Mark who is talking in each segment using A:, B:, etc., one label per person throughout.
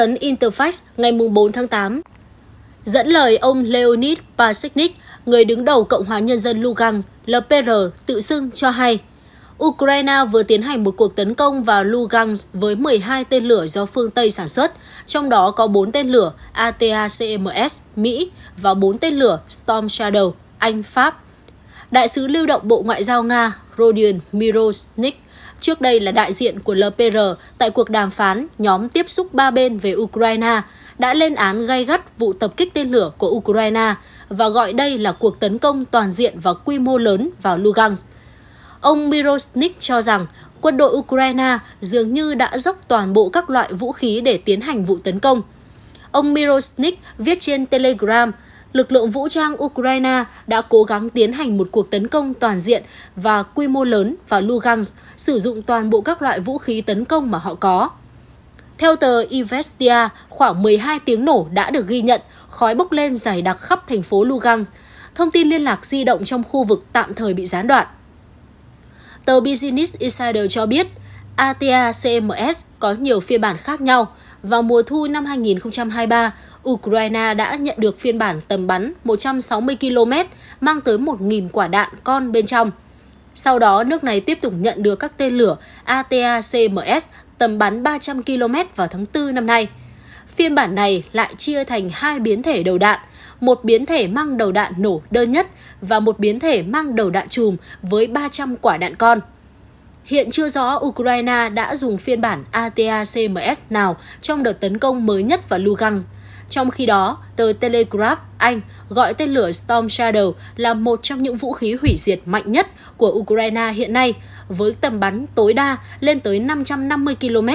A: tấn Interfax ngày 4 tháng 8. Dẫn lời ông Leonid Pasechnik, người đứng đầu Cộng hòa Nhân dân Lugansk, LPR, tự xưng cho hay, Ukraine vừa tiến hành một cuộc tấn công vào Lugansk với 12 tên lửa do phương Tây sản xuất, trong đó có 4 tên lửa ATACMS Mỹ và 4 tên lửa Storm Shadow Anh Pháp. Đại sứ lưu động Bộ Ngoại giao Nga Rodion Mirosnik trước đây là đại diện của LPR tại cuộc đàm phán nhóm tiếp xúc ba bên về Ukraine, đã lên án gay gắt vụ tập kích tên lửa của Ukraine và gọi đây là cuộc tấn công toàn diện và quy mô lớn vào Lugansk. Ông Mirosnik cho rằng quân đội Ukraine dường như đã dốc toàn bộ các loại vũ khí để tiến hành vụ tấn công. Ông Mirosnik viết trên Telegram – lực lượng vũ trang Ukraine đã cố gắng tiến hành một cuộc tấn công toàn diện và quy mô lớn vào Lugansk, sử dụng toàn bộ các loại vũ khí tấn công mà họ có. Theo tờ Ivestia, khoảng 12 tiếng nổ đã được ghi nhận, khói bốc lên dày đặc khắp thành phố Lugansk. Thông tin liên lạc di động trong khu vực tạm thời bị gián đoạn. Tờ Business Insider cho biết, ATA CMS có nhiều phiên bản khác nhau. Vào mùa thu năm 2023, Ukraine đã nhận được phiên bản tầm bắn 160 km mang tới 1.000 quả đạn con bên trong. Sau đó, nước này tiếp tục nhận được các tên lửa ATACMS tầm bắn 300 km vào tháng 4 năm nay. Phiên bản này lại chia thành hai biến thể đầu đạn, một biến thể mang đầu đạn nổ đơn nhất và một biến thể mang đầu đạn chùm với 300 quả đạn con. Hiện chưa rõ Ukraine đã dùng phiên bản ATACMS nào trong đợt tấn công mới nhất vào Lugansk, trong khi đó, tờ Telegraph Anh gọi tên lửa Storm Shadow là một trong những vũ khí hủy diệt mạnh nhất của Ukraine hiện nay, với tầm bắn tối đa lên tới 550 km.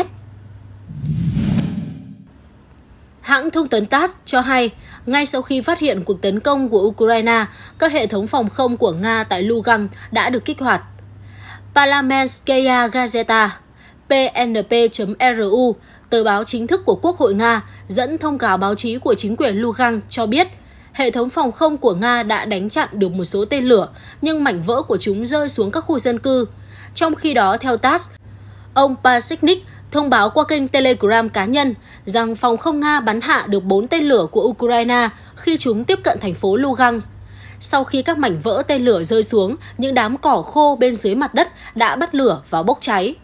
A: Hãng thông tấn TASS cho hay, ngay sau khi phát hiện cuộc tấn công của Ukraine, các hệ thống phòng không của Nga tại Lugansk đã được kích hoạt. Palamenskaya Gazeta, pnp.ru Tờ báo chính thức của Quốc hội Nga dẫn thông cáo báo chí của chính quyền Lugansk cho biết hệ thống phòng không của Nga đã đánh chặn được một số tên lửa, nhưng mảnh vỡ của chúng rơi xuống các khu dân cư. Trong khi đó, theo TASS, ông Pasiknik thông báo qua kênh Telegram cá nhân rằng phòng không Nga bắn hạ được 4 tên lửa của Ukraine khi chúng tiếp cận thành phố Lugansk. Sau khi các mảnh vỡ tên lửa rơi xuống, những đám cỏ khô bên dưới mặt đất đã bắt lửa và bốc cháy.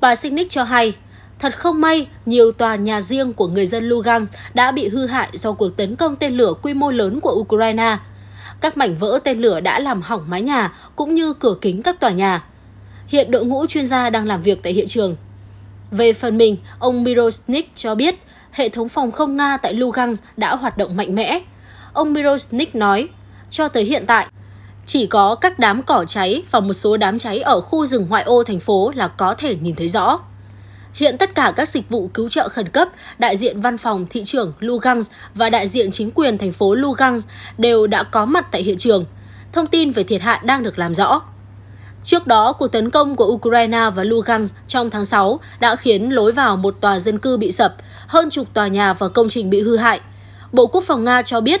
A: Bà Signick cho hay, Thật không may, nhiều tòa nhà riêng của người dân Lugansk đã bị hư hại do cuộc tấn công tên lửa quy mô lớn của Ukraine. Các mảnh vỡ tên lửa đã làm hỏng mái nhà cũng như cửa kính các tòa nhà. Hiện đội ngũ chuyên gia đang làm việc tại hiện trường. Về phần mình, ông Mirosnik cho biết hệ thống phòng không Nga tại Lugansk đã hoạt động mạnh mẽ. Ông Mirosnik nói, cho tới hiện tại, chỉ có các đám cỏ cháy và một số đám cháy ở khu rừng ngoại ô thành phố là có thể nhìn thấy rõ. Hiện tất cả các dịch vụ cứu trợ khẩn cấp, đại diện văn phòng thị trưởng Lugansk và đại diện chính quyền thành phố Lugansk đều đã có mặt tại hiện trường. Thông tin về thiệt hại đang được làm rõ. Trước đó, cuộc tấn công của Ukraine và Lugansk trong tháng 6 đã khiến lối vào một tòa dân cư bị sập, hơn chục tòa nhà và công trình bị hư hại. Bộ Quốc phòng Nga cho biết,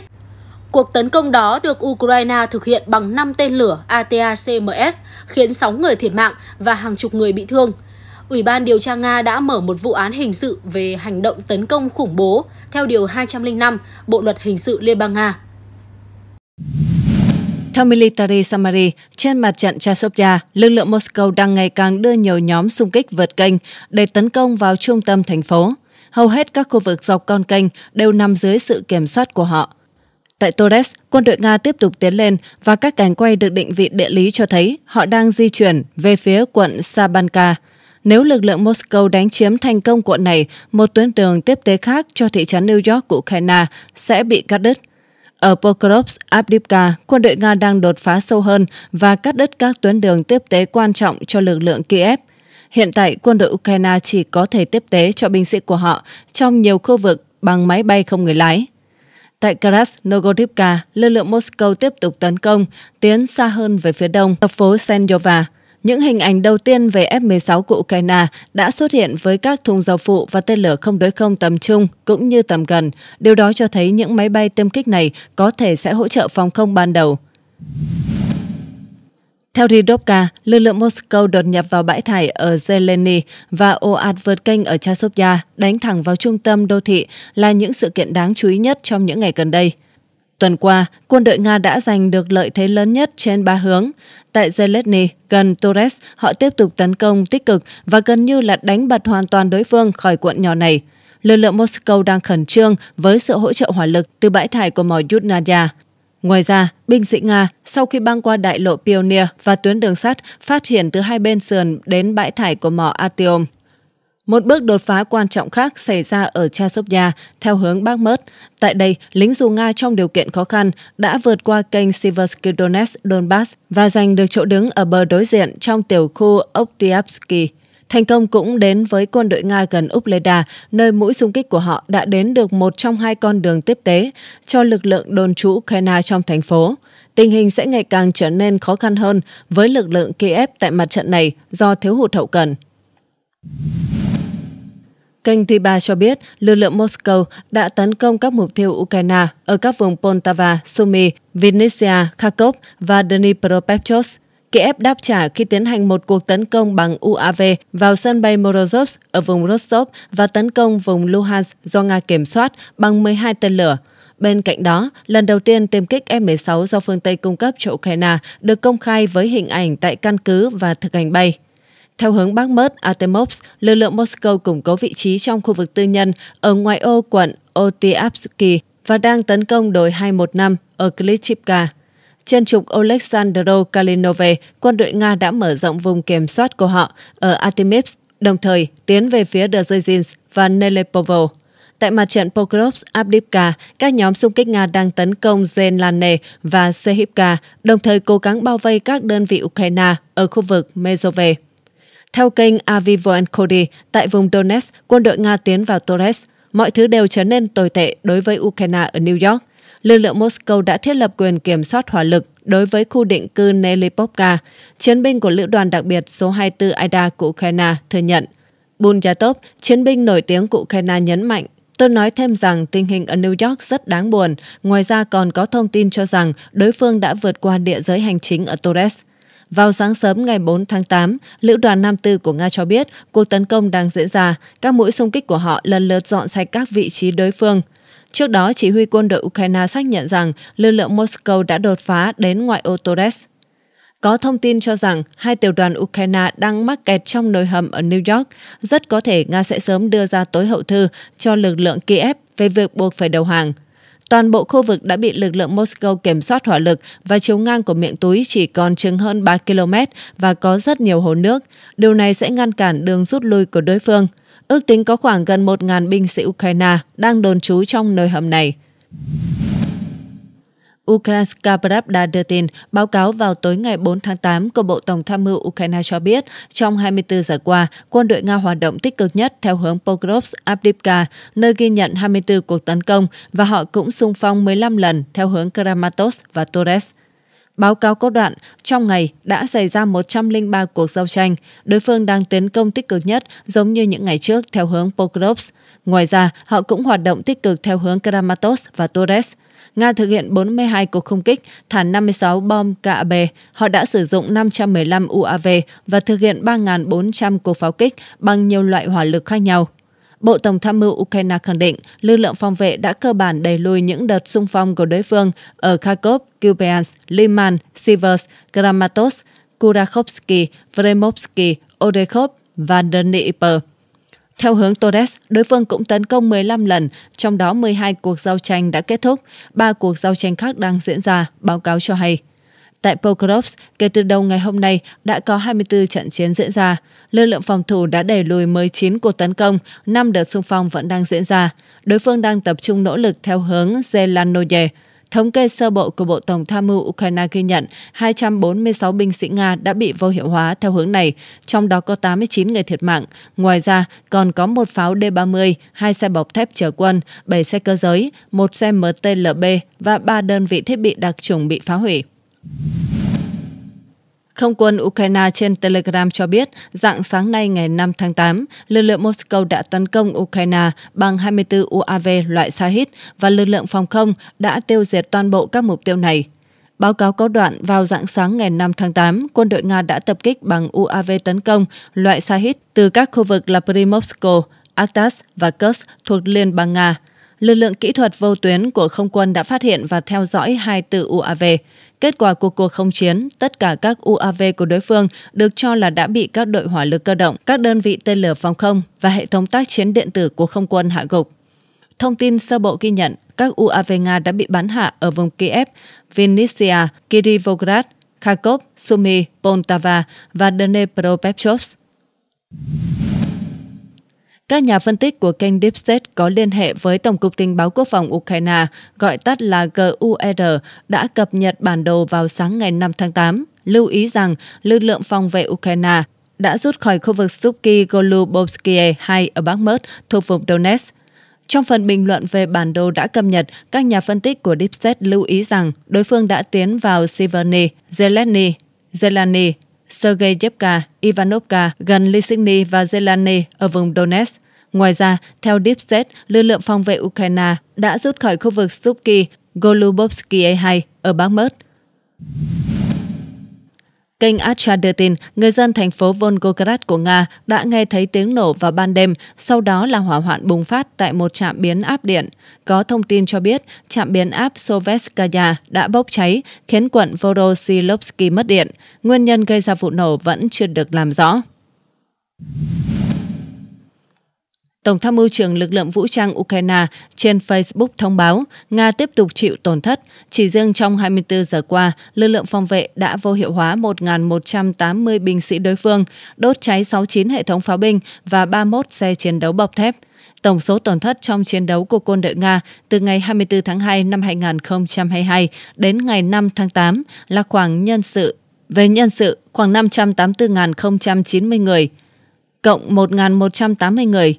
A: cuộc tấn công đó được Ukraine thực hiện bằng 5 tên lửa ATACMS, khiến 6 người thiệt mạng và hàng chục người bị thương – Ủy ban điều tra Nga đã mở một vụ án hình sự về hành động tấn công khủng bố theo Điều 205 Bộ Luật Hình sự Liên bang Nga.
B: Theo Military Summary, trên mặt trận Chasovya, lực lượng Moscow đang ngày càng đưa nhiều nhóm xung kích vượt kênh để tấn công vào trung tâm thành phố. Hầu hết các khu vực dọc con kênh đều nằm dưới sự kiểm soát của họ. Tại Torres, quân đội Nga tiếp tục tiến lên và các cảnh quay được định vị địa lý cho thấy họ đang di chuyển về phía quận Sabanka, nếu lực lượng Moscow đánh chiếm thành công quận này, một tuyến đường tiếp tế khác cho thị trấn New York của Ukraine sẽ bị cắt đứt. Ở Pokrovsk Abdivka, quân đội Nga đang đột phá sâu hơn và cắt đứt các tuyến đường tiếp tế quan trọng cho lực lượng Kiev. Hiện tại, quân đội Ukraine chỉ có thể tiếp tế cho binh sĩ của họ trong nhiều khu vực bằng máy bay không người lái. Tại Krasnogorovka, lực lượng Moscow tiếp tục tấn công, tiến xa hơn về phía đông, tập phố Senyova. Những hình ảnh đầu tiên về F-16 của Ukraine đã xuất hiện với các thùng dầu phụ và tên lửa không đối không tầm trung cũng như tầm gần. Điều đó cho thấy những máy bay tiêm kích này có thể sẽ hỗ trợ phòng không ban đầu. Theo Ridovka, lực lượng Moscow đột nhập vào bãi thải ở Zeleny và ồ ạt vượt kênh ở Chasovya, đánh thẳng vào trung tâm đô thị là những sự kiện đáng chú ý nhất trong những ngày gần đây. Tuần qua, quân đội Nga đã giành được lợi thế lớn nhất trên ba hướng. Tại Zelensny, gần Torres, họ tiếp tục tấn công tích cực và gần như là đánh bật hoàn toàn đối phương khỏi quận nhỏ này. Lực lượng Moscow đang khẩn trương với sự hỗ trợ hỏa lực từ bãi thải của mỏ Yudnaya. Ngoài ra, binh sĩ Nga sau khi băng qua đại lộ Pioneer và tuyến đường sắt phát triển từ hai bên sườn đến bãi thải của mỏ Atium. Một bước đột phá quan trọng khác xảy ra ở Chasovya theo hướng Bắc Mớt. Tại đây, lính dù Nga trong điều kiện khó khăn đã vượt qua kênh Siversky Donetsk Donbass và giành được chỗ đứng ở bờ đối diện trong tiểu khu Oktiavsky. Thành công cũng đến với quân đội Nga gần Upleda, nơi mũi xung kích của họ đã đến được một trong hai con đường tiếp tế cho lực lượng đồn trú Ukraine trong thành phố. Tình hình sẽ ngày càng trở nên khó khăn hơn với lực lượng Kiev tại mặt trận này do thiếu hụt hậu cần. Kênh Ba cho biết lực lượng Moscow đã tấn công các mục tiêu Ukraine ở các vùng Poltava, Sumy, Vinnytsia, Kharkov và Dnipropetrovsk. Kiev đáp trả khi tiến hành một cuộc tấn công bằng UAV vào sân bay Morozov ở vùng Rostov và tấn công vùng Luhansk do Nga kiểm soát bằng 12 tên lửa. Bên cạnh đó, lần đầu tiên tiêm kích F-16 do phương Tây cung cấp cho Ukraine được công khai với hình ảnh tại căn cứ và thực hành bay. Theo hướng Bắc Mớt Artemovsk, lực lượng Moscow củng cố vị trí trong khu vực tư nhân ở ngoại ô quận Otiapsky và đang tấn công đồi 215 ở Klitschivka. Trên trục Oleksandro Kalinove, quân đội Nga đã mở rộng vùng kiểm soát của họ ở Artemivsk, đồng thời tiến về phía Dzerzhinsk và Nelepovo. Tại mặt trận Pokrovsk abdipka các nhóm xung kích Nga đang tấn công Zelane và sehipka đồng thời cố gắng bao vây các đơn vị Ukraine ở khu vực Mezove. Theo kênh Avivo Cody, tại vùng Donetsk, quân đội Nga tiến vào Torres. Mọi thứ đều trở nên tồi tệ đối với Ukraine ở New York. Lực lượng Moscow đã thiết lập quyền kiểm soát hỏa lực đối với khu định cư Nelipovka, chiến binh của Lữ đoàn đặc biệt số 24 AIDA của Ukraine thừa nhận. Bunyatov, chiến binh nổi tiếng của Ukraine nhấn mạnh, Tôi nói thêm rằng tình hình ở New York rất đáng buồn, ngoài ra còn có thông tin cho rằng đối phương đã vượt qua địa giới hành chính ở Torres. Vào sáng sớm ngày 4 tháng 8, Lữ đoàn Nam Tư của Nga cho biết cuộc tấn công đang diễn ra, các mũi xung kích của họ lần lượt dọn sạch các vị trí đối phương. Trước đó, chỉ huy quân đội Ukraine xác nhận rằng lực lượng Moscow đã đột phá đến ngoại ô Torres. Có thông tin cho rằng hai tiểu đoàn Ukraine đang mắc kẹt trong nồi hầm ở New York. Rất có thể Nga sẽ sớm đưa ra tối hậu thư cho lực lượng Kiev về việc buộc phải đầu hàng – Toàn bộ khu vực đã bị lực lượng Moscow kiểm soát hỏa lực và chiều ngang của miệng túi chỉ còn chừng hơn 3 km và có rất nhiều hồ nước. Điều này sẽ ngăn cản đường rút lui của đối phương. Ước tính có khoảng gần 1.000 binh sĩ Ukraine đang đồn trú trong nơi hầm này. Ukrainska Pravda đưa tin, báo cáo vào tối ngày 4 tháng 8 của Bộ Tổng tham mưu Ukraine cho biết, trong 24 giờ qua, quân đội Nga hoạt động tích cực nhất theo hướng Pokrovsk Avdiivka, nơi ghi nhận 24 cuộc tấn công và họ cũng xung phong 15 lần theo hướng Kramatorsk và Torres. Báo cáo có đoạn, trong ngày đã xảy ra 103 cuộc giao tranh, đối phương đang tiến công tích cực nhất giống như những ngày trước theo hướng Pokrovsk. Ngoài ra, họ cũng hoạt động tích cực theo hướng Kramatorsk và Torres – Nga thực hiện 42 cuộc không kích, thả 56 bom KAB. Họ đã sử dụng 515 UAV và thực hiện 3.400 cuộc pháo kích bằng nhiều loại hỏa lực khác nhau. Bộ Tổng tham mưu Ukraine khẳng định lực lượng phòng vệ đã cơ bản đẩy lùi những đợt xung phong của đối phương ở Kharkov, Kupiansk, Liman, Sivers, Kramatorsk, Kurakhovsky, Vremovsky, Odekhov và Dnipro. Theo hướng Torres, đối phương cũng tấn công 15 lần, trong đó 12 cuộc giao tranh đã kết thúc, 3 cuộc giao tranh khác đang diễn ra, báo cáo cho hay. Tại Pokrovsk, kể từ đầu ngày hôm nay đã có 24 trận chiến diễn ra. Lực lượng phòng thủ đã đẩy lùi 19 cuộc tấn công, 5 đợt xung phong vẫn đang diễn ra. Đối phương đang tập trung nỗ lực theo hướng Zelanoye, Thống kê sơ bộ của Bộ Tổng tham mưu Ukraine ghi nhận 246 binh sĩ Nga đã bị vô hiệu hóa theo hướng này, trong đó có 89 người thiệt mạng. Ngoài ra, còn có một pháo D-30, hai xe bọc thép chở quân, 7 xe cơ giới, một xe MTLB và ba đơn vị thiết bị đặc trùng bị phá hủy. Không quân Ukraine trên Telegram cho biết, dạng sáng nay ngày 5 tháng 8, lực lượng Moscow đã tấn công Ukraine bằng 24 UAV loại Shahid và lực lượng phòng không đã tiêu diệt toàn bộ các mục tiêu này. Báo cáo có đoạn vào dạng sáng ngày 5 tháng 8, quân đội Nga đã tập kích bằng UAV tấn công loại Shahid từ các khu vực là Primovsko, Arktas và Kursk thuộc Liên bang Nga lực lượng kỹ thuật vô tuyến của không quân đã phát hiện và theo dõi hai từ UAV. Kết quả của cuộc không chiến, tất cả các UAV của đối phương được cho là đã bị các đội hỏa lực cơ động, các đơn vị tên lửa phòng không và hệ thống tác chiến điện tử của không quân hạ gục. Thông tin sơ bộ ghi nhận, các UAV Nga đã bị bắn hạ ở vùng Kiev, Vinnytsia, Kirivograd, Kharkov, Sumy, Poltava và Dnepropetrovsk. Các nhà phân tích của kênh Deep State có liên hệ với Tổng cục Tình báo Quốc phòng Ukraine, gọi tắt là GUR, đã cập nhật bản đồ vào sáng ngày 5 tháng 8, lưu ý rằng lực lượng phòng vệ Ukraine đã rút khỏi khu vực Suki Golubovskie 2 ở Bắc Mớt thuộc vùng Donetsk. Trong phần bình luận về bản đồ đã cập nhật, các nhà phân tích của Deep State lưu ý rằng đối phương đã tiến vào Siverny, Zeleny, Zelany Sergeyevka, Ivanovka gần Lysyny và Zelany ở vùng Donetsk. Ngoài ra, theo Deep State, lực lượng phòng vệ Ukraine đã rút khỏi khu vực Stupki, Golubovsky A2 ở Bắc Mớt Kênh tin người dân thành phố Volgograd của Nga đã nghe thấy tiếng nổ vào ban đêm, sau đó là hỏa hoạn bùng phát tại một trạm biến áp điện. Có thông tin cho biết, trạm biến áp Sovetskaya đã bốc cháy, khiến quận Vorosilovsky mất điện. Nguyên nhân gây ra vụ nổ vẫn chưa được làm rõ. Tổng tham mưu trưởng lực lượng vũ trang Ukraine trên Facebook thông báo Nga tiếp tục chịu tổn thất. Chỉ riêng trong 24 giờ qua, lực lượng phòng vệ đã vô hiệu hóa 1.180 binh sĩ đối phương, đốt cháy 69 hệ thống pháo binh và 31 xe chiến đấu bọc thép. Tổng số tổn thất trong chiến đấu của quân đội Nga từ ngày 24 tháng 2 năm 2022 đến ngày 5 tháng 8 là khoảng nhân sự về nhân sự khoảng 584.090 người, cộng 1.180 người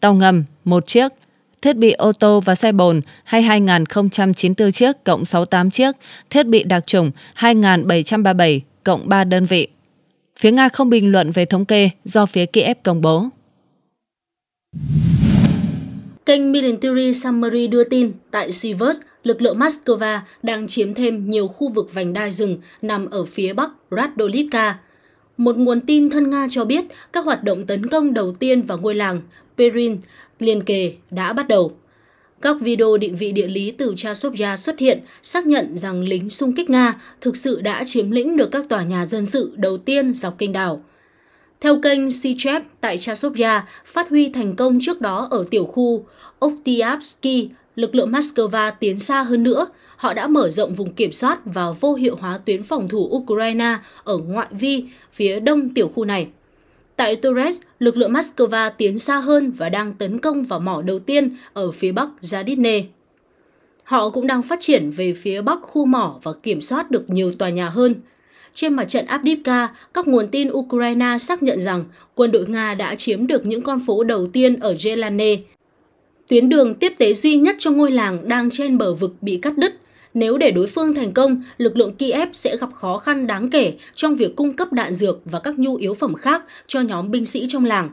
B: tàu ngầm 1 chiếc, thiết bị ô tô và xe bồn 22.094 chiếc cộng 68 chiếc, thiết bị đặc trùng 2.737 cộng 3 đơn vị. Phía Nga không bình luận về thống kê do phía Kiev công bố.
A: Kênh Military Summary đưa tin, tại Sivers, lực lượng Moscow đang chiếm thêm nhiều khu vực vành đai rừng nằm ở phía bắc Radolivka. Một nguồn tin thân Nga cho biết các hoạt động tấn công đầu tiên vào ngôi làng Perin liền kề đã bắt đầu. Các video định vị địa lý từ Chasovia xuất hiện xác nhận rằng lính xung kích Nga thực sự đã chiếm lĩnh được các tòa nhà dân sự đầu tiên dọc kênh đảo. Theo kênh Sichep tại Chasovia phát huy thành công trước đó ở tiểu khu Oktiavsky, lực lượng Moscow tiến xa hơn nữa, họ đã mở rộng vùng kiểm soát và vô hiệu hóa tuyến phòng thủ Ukraine ở ngoại vi phía đông tiểu khu này. Tại Torres, lực lượng Moscow tiến xa hơn và đang tấn công vào mỏ đầu tiên ở phía bắc Zadidne. Họ cũng đang phát triển về phía bắc khu mỏ và kiểm soát được nhiều tòa nhà hơn. Trên mặt trận Abdivka, các nguồn tin Ukraine xác nhận rằng quân đội Nga đã chiếm được những con phố đầu tiên ở Jelane. Tuyến đường tiếp tế duy nhất cho ngôi làng đang trên bờ vực bị cắt đứt – nếu để đối phương thành công, lực lượng Kiev sẽ gặp khó khăn đáng kể trong việc cung cấp đạn dược và các nhu yếu phẩm khác cho nhóm binh sĩ trong làng.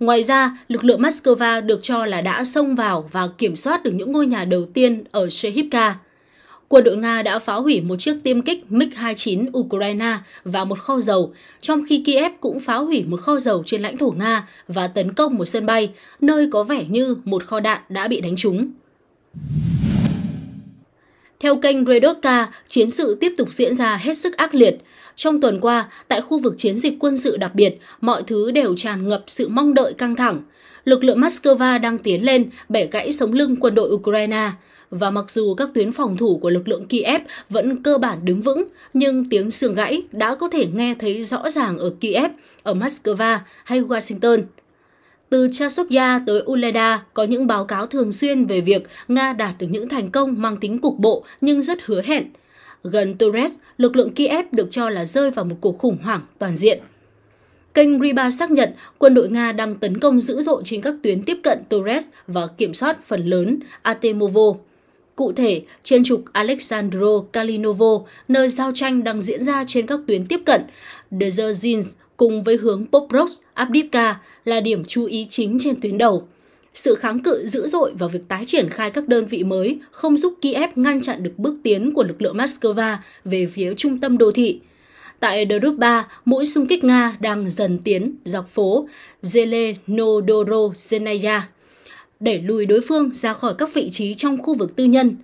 A: Ngoài ra, lực lượng Moscow được cho là đã xông vào và kiểm soát được những ngôi nhà đầu tiên ở Shehivka. Quân đội Nga đã phá hủy một chiếc tiêm kích MiG-29 Ukraine và một kho dầu, trong khi Kiev cũng phá hủy một kho dầu trên lãnh thổ Nga và tấn công một sân bay, nơi có vẻ như một kho đạn đã bị đánh trúng. Theo kênh Redotka, chiến sự tiếp tục diễn ra hết sức ác liệt. Trong tuần qua, tại khu vực chiến dịch quân sự đặc biệt, mọi thứ đều tràn ngập sự mong đợi căng thẳng. Lực lượng Moscow đang tiến lên, bẻ gãy sống lưng quân đội Ukraine. Và mặc dù các tuyến phòng thủ của lực lượng Kiev vẫn cơ bản đứng vững, nhưng tiếng xương gãy đã có thể nghe thấy rõ ràng ở Kiev, ở Moscow hay Washington – từ Chasovya tới Uleda có những báo cáo thường xuyên về việc Nga đạt được những thành công mang tính cục bộ nhưng rất hứa hẹn. Gần Torres, lực lượng Kiev được cho là rơi vào một cuộc khủng hoảng toàn diện. Kênh Riba xác nhận quân đội Nga đang tấn công dữ dội trên các tuyến tiếp cận Torres và kiểm soát phần lớn Atemovo. Cụ thể, trên trục Alexandro Kalinovo, nơi giao tranh đang diễn ra trên các tuyến tiếp cận, Dzerzhin cùng với hướng Poprocz Abdivka là điểm chú ý chính trên tuyến đầu. Sự kháng cự dữ dội vào việc tái triển khai các đơn vị mới không giúp Kiev ngăn chặn được bước tiến của lực lượng Moscow về phía trung tâm đô thị. Tại Drupba, mũi xung kích Nga đang dần tiến dọc phố Zelenodoro-Zenaya, đẩy lùi đối phương ra khỏi các vị trí trong khu vực tư nhân.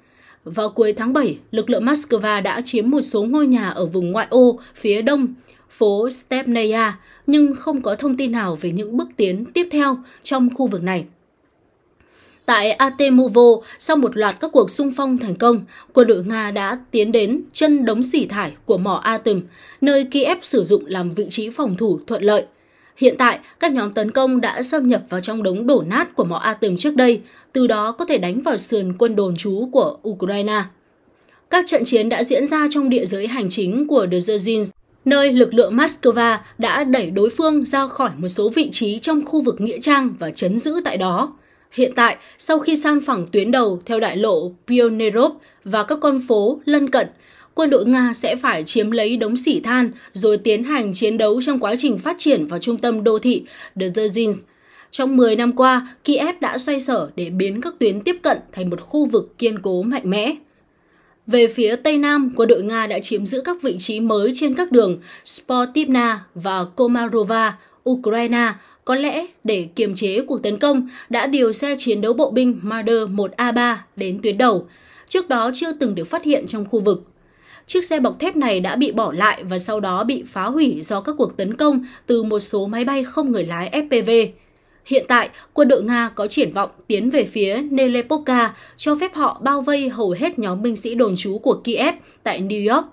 A: Vào cuối tháng 7, lực lượng Moscow đã chiếm một số ngôi nhà ở vùng ngoại ô phía đông phố Stepnaya, nhưng không có thông tin nào về những bước tiến tiếp theo trong khu vực này. Tại Atemovo, sau một loạt các cuộc xung phong thành công, quân đội Nga đã tiến đến chân đống xỉ thải của mỏ Atom, nơi Kiev sử dụng làm vị trí phòng thủ thuận lợi. Hiện tại, các nhóm tấn công đã xâm nhập vào trong đống đổ nát của mỏ Atom trước đây, từ đó có thể đánh vào sườn quân đồn trú của Ukraine. Các trận chiến đã diễn ra trong địa giới hành chính của The Zerzins, nơi lực lượng Moscow đã đẩy đối phương ra khỏi một số vị trí trong khu vực Nghĩa Trang và chấn giữ tại đó. Hiện tại, sau khi san phẳng tuyến đầu theo đại lộ Pionerov và các con phố lân cận, quân đội Nga sẽ phải chiếm lấy đống xỉ than rồi tiến hành chiến đấu trong quá trình phát triển vào trung tâm đô thị Dzerzhin. Trong 10 năm qua, Kiev đã xoay sở để biến các tuyến tiếp cận thành một khu vực kiên cố mạnh mẽ. Về phía Tây Nam, quân đội Nga đã chiếm giữ các vị trí mới trên các đường Sportivna và Komarova, Ukraine, có lẽ để kiềm chế cuộc tấn công đã điều xe chiến đấu bộ binh Marder 1A3 đến tuyến đầu, trước đó chưa từng được phát hiện trong khu vực. Chiếc xe bọc thép này đã bị bỏ lại và sau đó bị phá hủy do các cuộc tấn công từ một số máy bay không người lái FPV. Hiện tại, quân đội Nga có triển vọng tiến về phía Nelepovka, cho phép họ bao vây hầu hết nhóm binh sĩ đồn trú của Kiev tại New York.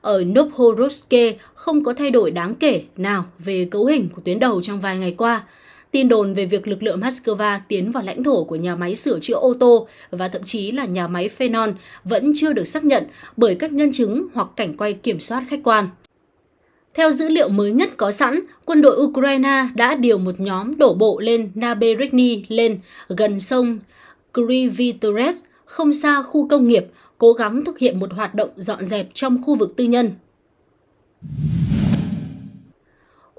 A: Ở Novhorodske không có thay đổi đáng kể nào về cấu hình của tuyến đầu trong vài ngày qua. Tin đồn về việc lực lượng Moscow tiến vào lãnh thổ của nhà máy sửa chữa ô tô và thậm chí là nhà máy Phenon vẫn chưa được xác nhận bởi các nhân chứng hoặc cảnh quay kiểm soát khách quan. Theo dữ liệu mới nhất có sẵn, quân đội Ukraine đã điều một nhóm đổ bộ lên Naberezhny lên gần sông Krivitorets, không xa khu công nghiệp, cố gắng thực hiện một hoạt động dọn dẹp trong khu vực tư nhân.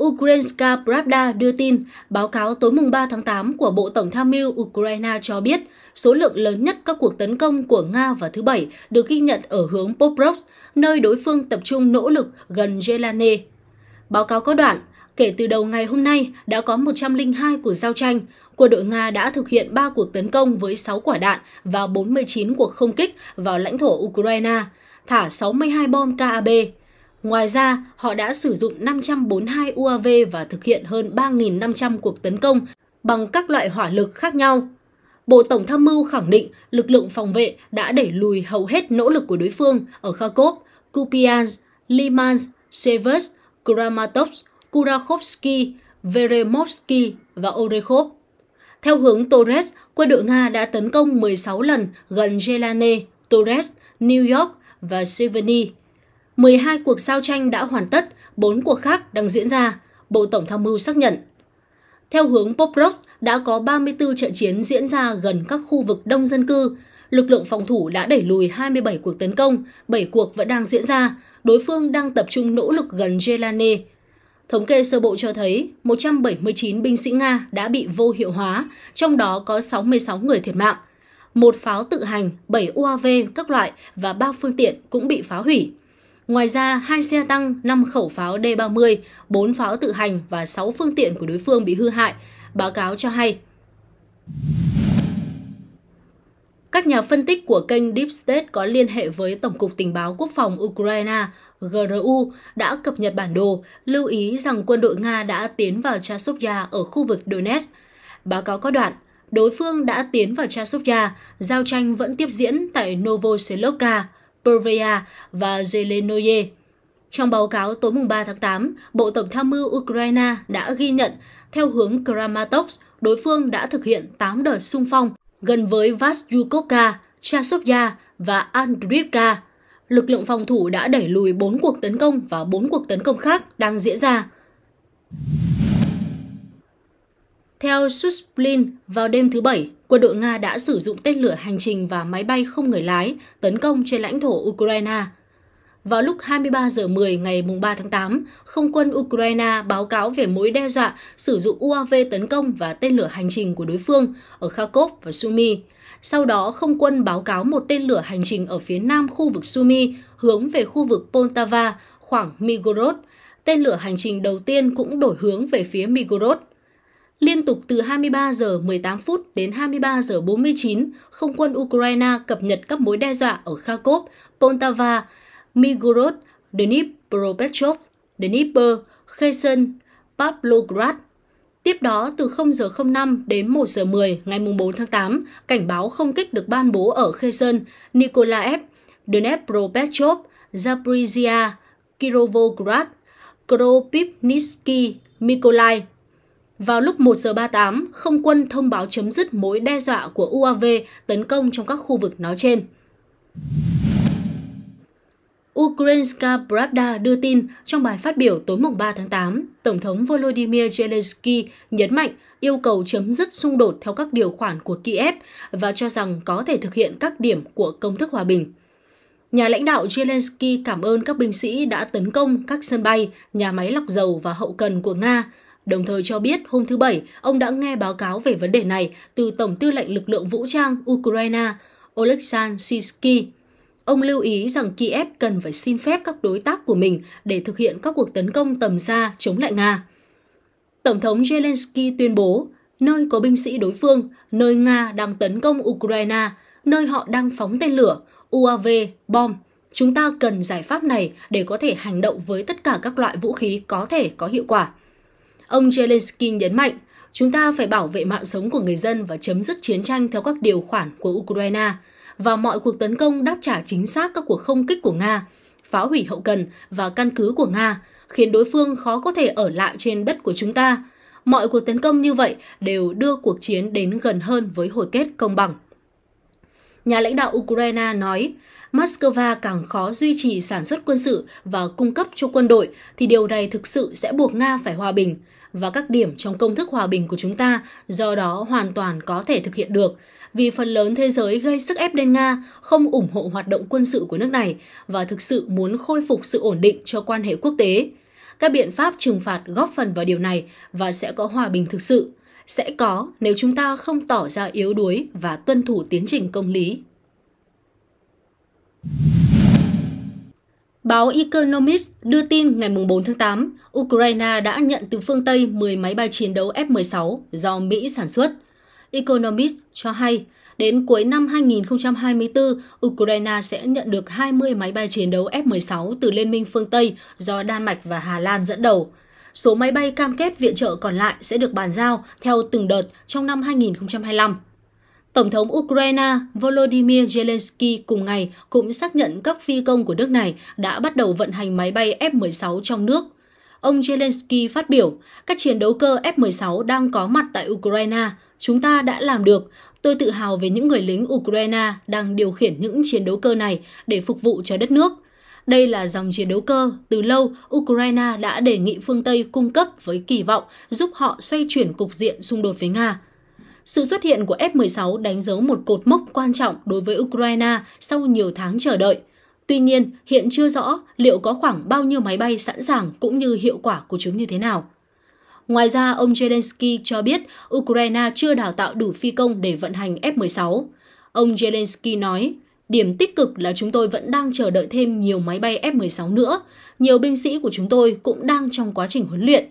A: Ukrainska Pravda đưa tin, báo cáo tối mùng 3 tháng 8 của Bộ Tổng tham mưu Ukraine cho biết số lượng lớn nhất các cuộc tấn công của Nga vào thứ Bảy được ghi nhận ở hướng Pokrovsk, nơi đối phương tập trung nỗ lực gần Jelane. Báo cáo có đoạn, kể từ đầu ngày hôm nay đã có 102 cuộc giao tranh, quân đội Nga đã thực hiện 3 cuộc tấn công với 6 quả đạn và 49 cuộc không kích vào lãnh thổ Ukraine, thả 62 bom KAB. Ngoài ra, họ đã sử dụng 542 UAV và thực hiện hơn 3.500 cuộc tấn công bằng các loại hỏa lực khác nhau. Bộ Tổng tham mưu khẳng định lực lượng phòng vệ đã đẩy lùi hầu hết nỗ lực của đối phương ở Kharkov, Kupiansk, Limansk, Seversk, Kramatovsk, Kurakhovsky, Veremovsky và Orekhov. Theo hướng Torres, quân đội Nga đã tấn công 16 lần gần Jelane, Torres, New York và Severny. 12 cuộc giao tranh đã hoàn tất, 4 cuộc khác đang diễn ra, Bộ Tổng tham mưu xác nhận. Theo hướng Poprov, đã có 34 trận chiến diễn ra gần các khu vực đông dân cư. Lực lượng phòng thủ đã đẩy lùi 27 cuộc tấn công, 7 cuộc vẫn đang diễn ra. Đối phương đang tập trung nỗ lực gần Jelane. Thống kê sơ bộ cho thấy 179 binh sĩ Nga đã bị vô hiệu hóa, trong đó có 66 người thiệt mạng. Một pháo tự hành, 7 UAV các loại và 3 phương tiện cũng bị phá hủy. Ngoài ra, hai xe tăng, 5 khẩu pháo D-30, 4 pháo tự hành và 6 phương tiện của đối phương bị hư hại, báo cáo cho hay. Các nhà phân tích của kênh Deep State có liên hệ với Tổng cục Tình báo Quốc phòng Ukraine GRU đã cập nhật bản đồ, lưu ý rằng quân đội Nga đã tiến vào Chasovya ở khu vực Donetsk. Báo cáo có đoạn, đối phương đã tiến vào Chasovya, giao tranh vẫn tiếp diễn tại Novoselovka, Pervea và Zelenoye. Trong báo cáo tối mùng 3 tháng 8, Bộ Tổng tham mưu Ukraine đã ghi nhận theo hướng Kramatorsk, đối phương đã thực hiện 8 đợt xung phong gần với Vasyukovka, Chasovya và Andrivka. Lực lượng phòng thủ đã đẩy lùi 4 cuộc tấn công và 4 cuộc tấn công khác đang diễn ra. Theo Susplin, vào đêm thứ Bảy, quân đội Nga đã sử dụng tên lửa hành trình và máy bay không người lái tấn công trên lãnh thổ Ukraine – vào lúc 23 giờ 10 ngày 3 tháng 8, không quân Ukraine báo cáo về mối đe dọa sử dụng UAV tấn công và tên lửa hành trình của đối phương ở Kharkov và Sumy. Sau đó, không quân báo cáo một tên lửa hành trình ở phía nam khu vực Sumy hướng về khu vực Poltava, khoảng Migorod. Tên lửa hành trình đầu tiên cũng đổi hướng về phía Migorod. Liên tục từ 23 giờ 18 phút đến 23 giờ 49, không quân Ukraine cập nhật các mối đe dọa ở Kharkov, Poltava, Migorod, Dnipropetrovsk, Dnipro, Kherson, Pavlograd. Tiếp đó, từ 0 giờ 05 đến 1 giờ 10 ngày 4 tháng 8, cảnh báo không kích được ban bố ở Kherson, Nikolaev, Dnipropetrovsk, Zaporizhia, Kirovograd, Kropivnitsky, Mykolaiv. Vào lúc 1 giờ 38, không quân thông báo chấm dứt mối đe dọa của UAV tấn công trong các khu vực nói trên. Ukrainska Pravda đưa tin trong bài phát biểu tối mùng 3 tháng 8, Tổng thống Volodymyr Zelensky nhấn mạnh yêu cầu chấm dứt xung đột theo các điều khoản của Kiev và cho rằng có thể thực hiện các điểm của công thức hòa bình. Nhà lãnh đạo Zelensky cảm ơn các binh sĩ đã tấn công các sân bay, nhà máy lọc dầu và hậu cần của Nga, đồng thời cho biết hôm thứ Bảy, ông đã nghe báo cáo về vấn đề này từ Tổng tư lệnh lực lượng vũ trang Ukraine, Oleksandr Sisky. Ông lưu ý rằng Kiev cần phải xin phép các đối tác của mình để thực hiện các cuộc tấn công tầm xa chống lại Nga. Tổng thống Zelensky tuyên bố, nơi có binh sĩ đối phương, nơi Nga đang tấn công Ukraine, nơi họ đang phóng tên lửa, UAV, bom, chúng ta cần giải pháp này để có thể hành động với tất cả các loại vũ khí có thể có hiệu quả. Ông Zelensky nhấn mạnh, chúng ta phải bảo vệ mạng sống của người dân và chấm dứt chiến tranh theo các điều khoản của Ukraine – và mọi cuộc tấn công đáp trả chính xác các cuộc không kích của Nga, phá hủy hậu cần và căn cứ của Nga, khiến đối phương khó có thể ở lại trên đất của chúng ta. Mọi cuộc tấn công như vậy đều đưa cuộc chiến đến gần hơn với hồi kết công bằng. Nhà lãnh đạo Ukraine nói, Moscow càng khó duy trì sản xuất quân sự và cung cấp cho quân đội thì điều này thực sự sẽ buộc Nga phải hòa bình và các điểm trong công thức hòa bình của chúng ta do đó hoàn toàn có thể thực hiện được vì phần lớn thế giới gây sức ép lên Nga, không ủng hộ hoạt động quân sự của nước này và thực sự muốn khôi phục sự ổn định cho quan hệ quốc tế. Các biện pháp trừng phạt góp phần vào điều này và sẽ có hòa bình thực sự, sẽ có nếu chúng ta không tỏ ra yếu đuối và tuân thủ tiến trình công lý. Báo Economist đưa tin ngày 4 tháng 8, Ukraine đã nhận từ phương Tây 10 máy bay chiến đấu F-16 do Mỹ sản xuất – Economist cho hay, đến cuối năm 2024, Ukraine sẽ nhận được 20 máy bay chiến đấu F-16 từ Liên minh phương Tây do Đan Mạch và Hà Lan dẫn đầu. Số máy bay cam kết viện trợ còn lại sẽ được bàn giao theo từng đợt trong năm 2025. Tổng thống Ukraine Volodymyr Zelensky cùng ngày cũng xác nhận các phi công của nước này đã bắt đầu vận hành máy bay F-16 trong nước ông Zelensky phát biểu, các chiến đấu cơ F-16 đang có mặt tại Ukraine, chúng ta đã làm được. Tôi tự hào về những người lính Ukraine đang điều khiển những chiến đấu cơ này để phục vụ cho đất nước. Đây là dòng chiến đấu cơ từ lâu Ukraine đã đề nghị phương Tây cung cấp với kỳ vọng giúp họ xoay chuyển cục diện xung đột với Nga. Sự xuất hiện của F-16 đánh dấu một cột mốc quan trọng đối với Ukraine sau nhiều tháng chờ đợi – Tuy nhiên, hiện chưa rõ liệu có khoảng bao nhiêu máy bay sẵn sàng cũng như hiệu quả của chúng như thế nào. Ngoài ra, ông Zelensky cho biết Ukraine chưa đào tạo đủ phi công để vận hành F-16. Ông Zelensky nói, điểm tích cực là chúng tôi vẫn đang chờ đợi thêm nhiều máy bay F-16 nữa. Nhiều binh sĩ của chúng tôi cũng đang trong quá trình huấn luyện.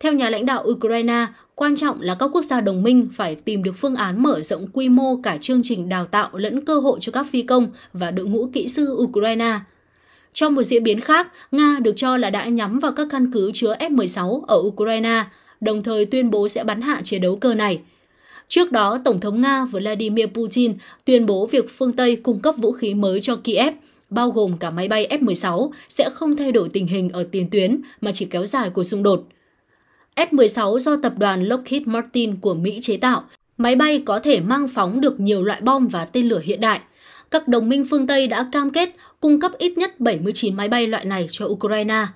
A: Theo nhà lãnh đạo Ukraine, Quan trọng là các quốc gia đồng minh phải tìm được phương án mở rộng quy mô cả chương trình đào tạo lẫn cơ hội cho các phi công và đội ngũ kỹ sư Ukraine. Trong một diễn biến khác, Nga được cho là đã nhắm vào các căn cứ chứa F-16 ở Ukraine, đồng thời tuyên bố sẽ bắn hạ chiến đấu cơ này. Trước đó, Tổng thống Nga Vladimir Putin tuyên bố việc phương Tây cung cấp vũ khí mới cho Kiev, bao gồm cả máy bay F-16, sẽ không thay đổi tình hình ở tiền tuyến mà chỉ kéo dài cuộc xung đột. F-16 do tập đoàn Lockheed Martin của Mỹ chế tạo, máy bay có thể mang phóng được nhiều loại bom và tên lửa hiện đại. Các đồng minh phương Tây đã cam kết cung cấp ít nhất 79 máy bay loại này cho Ukraine.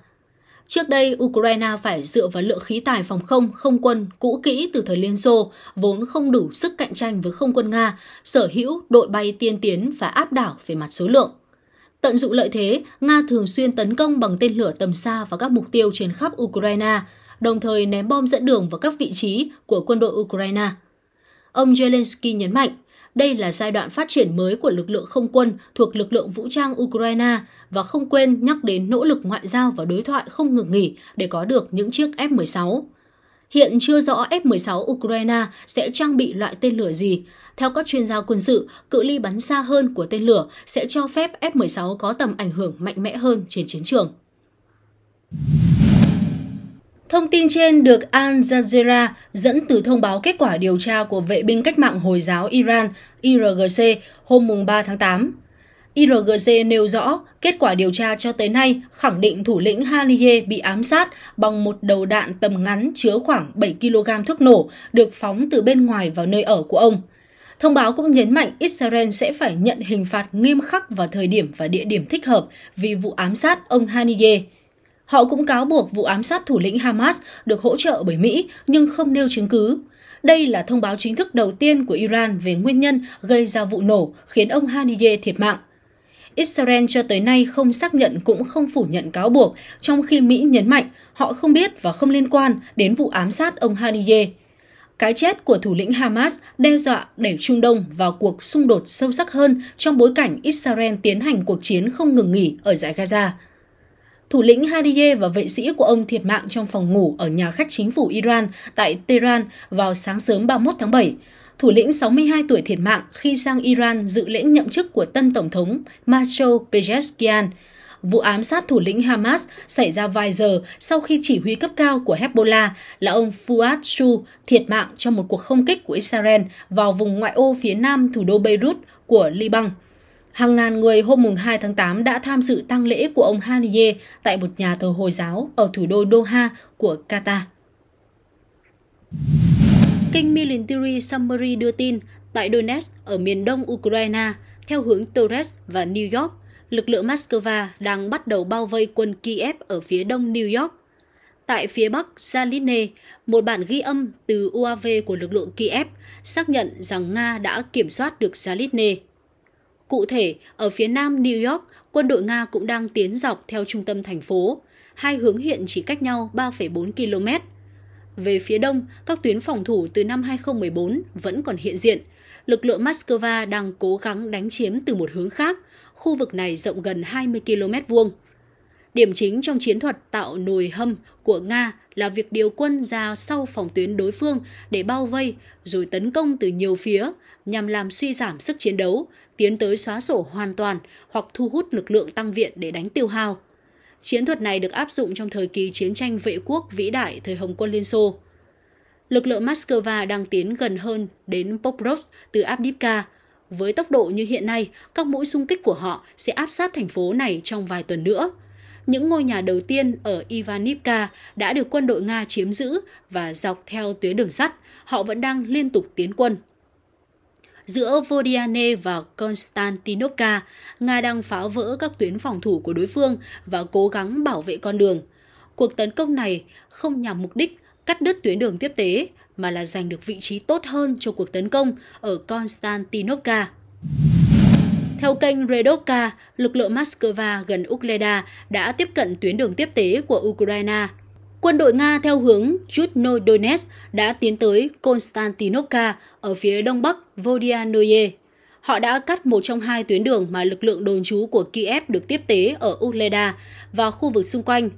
A: Trước đây, Ukraine phải dựa vào lượng khí tài phòng không, không quân cũ kỹ từ thời Liên Xô, vốn không đủ sức cạnh tranh với không quân Nga, sở hữu đội bay tiên tiến và áp đảo về mặt số lượng. Tận dụng lợi thế, Nga thường xuyên tấn công bằng tên lửa tầm xa vào các mục tiêu trên khắp Ukraine, đồng thời ném bom dẫn đường vào các vị trí của quân đội Ukraine. Ông Zelensky nhấn mạnh, đây là giai đoạn phát triển mới của lực lượng không quân thuộc lực lượng vũ trang Ukraine và không quên nhắc đến nỗ lực ngoại giao và đối thoại không ngừng nghỉ để có được những chiếc F-16. Hiện chưa rõ F-16 Ukraine sẽ trang bị loại tên lửa gì. Theo các chuyên gia quân sự, cự ly bắn xa hơn của tên lửa sẽ cho phép F-16 có tầm ảnh hưởng mạnh mẽ hơn trên chiến trường. Thông tin trên được Al Jazeera dẫn từ thông báo kết quả điều tra của vệ binh cách mạng Hồi giáo Iran IRGC hôm 3 tháng 8. IRGC nêu rõ kết quả điều tra cho tới nay khẳng định thủ lĩnh Haliyeh bị ám sát bằng một đầu đạn tầm ngắn chứa khoảng 7 kg thuốc nổ được phóng từ bên ngoài vào nơi ở của ông. Thông báo cũng nhấn mạnh Israel sẽ phải nhận hình phạt nghiêm khắc vào thời điểm và địa điểm thích hợp vì vụ ám sát ông Haniyeh. Họ cũng cáo buộc vụ ám sát thủ lĩnh Hamas được hỗ trợ bởi Mỹ nhưng không nêu chứng cứ. Đây là thông báo chính thức đầu tiên của Iran về nguyên nhân gây ra vụ nổ khiến ông Haniyeh thiệt mạng. Israel cho tới nay không xác nhận cũng không phủ nhận cáo buộc, trong khi Mỹ nhấn mạnh họ không biết và không liên quan đến vụ ám sát ông Haniyeh. Cái chết của thủ lĩnh Hamas đe dọa đẩy Trung Đông vào cuộc xung đột sâu sắc hơn trong bối cảnh Israel tiến hành cuộc chiến không ngừng nghỉ ở giải Gaza. Thủ lĩnh Hadiye và vệ sĩ của ông thiệt mạng trong phòng ngủ ở nhà khách chính phủ Iran tại Tehran vào sáng sớm 31 tháng 7. Thủ lĩnh 62 tuổi thiệt mạng khi sang Iran dự lễ nhậm chức của tân Tổng thống Masho Pezeshkian. Vụ ám sát thủ lĩnh Hamas xảy ra vài giờ sau khi chỉ huy cấp cao của Hezbollah là ông Fuad Shu thiệt mạng trong một cuộc không kích của Israel vào vùng ngoại ô phía nam thủ đô Beirut của Liban. Hàng ngàn người hôm mùng 2 tháng 8 đã tham dự tang lễ của ông Haniye tại một nhà thờ Hồi giáo ở thủ đô Doha của Qatar. Kênh Military Summary đưa tin, tại Donetsk ở miền đông Ukraine, theo hướng Torres và New York, lực lượng Moscow đang bắt đầu bao vây quân Kiev ở phía đông New York. Tại phía bắc Zaline, một bản ghi âm từ UAV của lực lượng Kiev xác nhận rằng Nga đã kiểm soát được Zaline. Cụ thể, ở phía nam New York, quân đội Nga cũng đang tiến dọc theo trung tâm thành phố. Hai hướng hiện chỉ cách nhau 3,4 km. Về phía đông, các tuyến phòng thủ từ năm 2014 vẫn còn hiện diện. Lực lượng Moscow đang cố gắng đánh chiếm từ một hướng khác. Khu vực này rộng gần 20 km vuông. Điểm chính trong chiến thuật tạo nồi hâm của Nga là việc điều quân ra sau phòng tuyến đối phương để bao vây rồi tấn công từ nhiều phía nhằm làm suy giảm sức chiến đấu, tiến tới xóa sổ hoàn toàn hoặc thu hút lực lượng tăng viện để đánh tiêu hao. Chiến thuật này được áp dụng trong thời kỳ chiến tranh vệ quốc vĩ đại thời Hồng quân Liên Xô. Lực lượng Moscow đang tiến gần hơn đến Pokrov từ Abdivka. Với tốc độ như hiện nay, các mũi xung kích của họ sẽ áp sát thành phố này trong vài tuần nữa. Những ngôi nhà đầu tiên ở Ivanivka đã được quân đội Nga chiếm giữ và dọc theo tuyến đường sắt, họ vẫn đang liên tục tiến quân giữa Vodiane và Konstantinovka, Nga đang phá vỡ các tuyến phòng thủ của đối phương và cố gắng bảo vệ con đường. Cuộc tấn công này không nhằm mục đích cắt đứt tuyến đường tiếp tế, mà là giành được vị trí tốt hơn cho cuộc tấn công ở Konstantinovka. Theo kênh Redoka, lực lượng Moscow gần Ukleda đã tiếp cận tuyến đường tiếp tế của Ukraine. Quân đội Nga theo hướng Chudno Donetsk đã tiến tới Konstantinovka ở phía đông bắc Vodianoye. Họ đã cắt một trong hai tuyến đường mà lực lượng đồn trú của Kiev được tiếp tế ở Ukleda và khu vực xung quanh.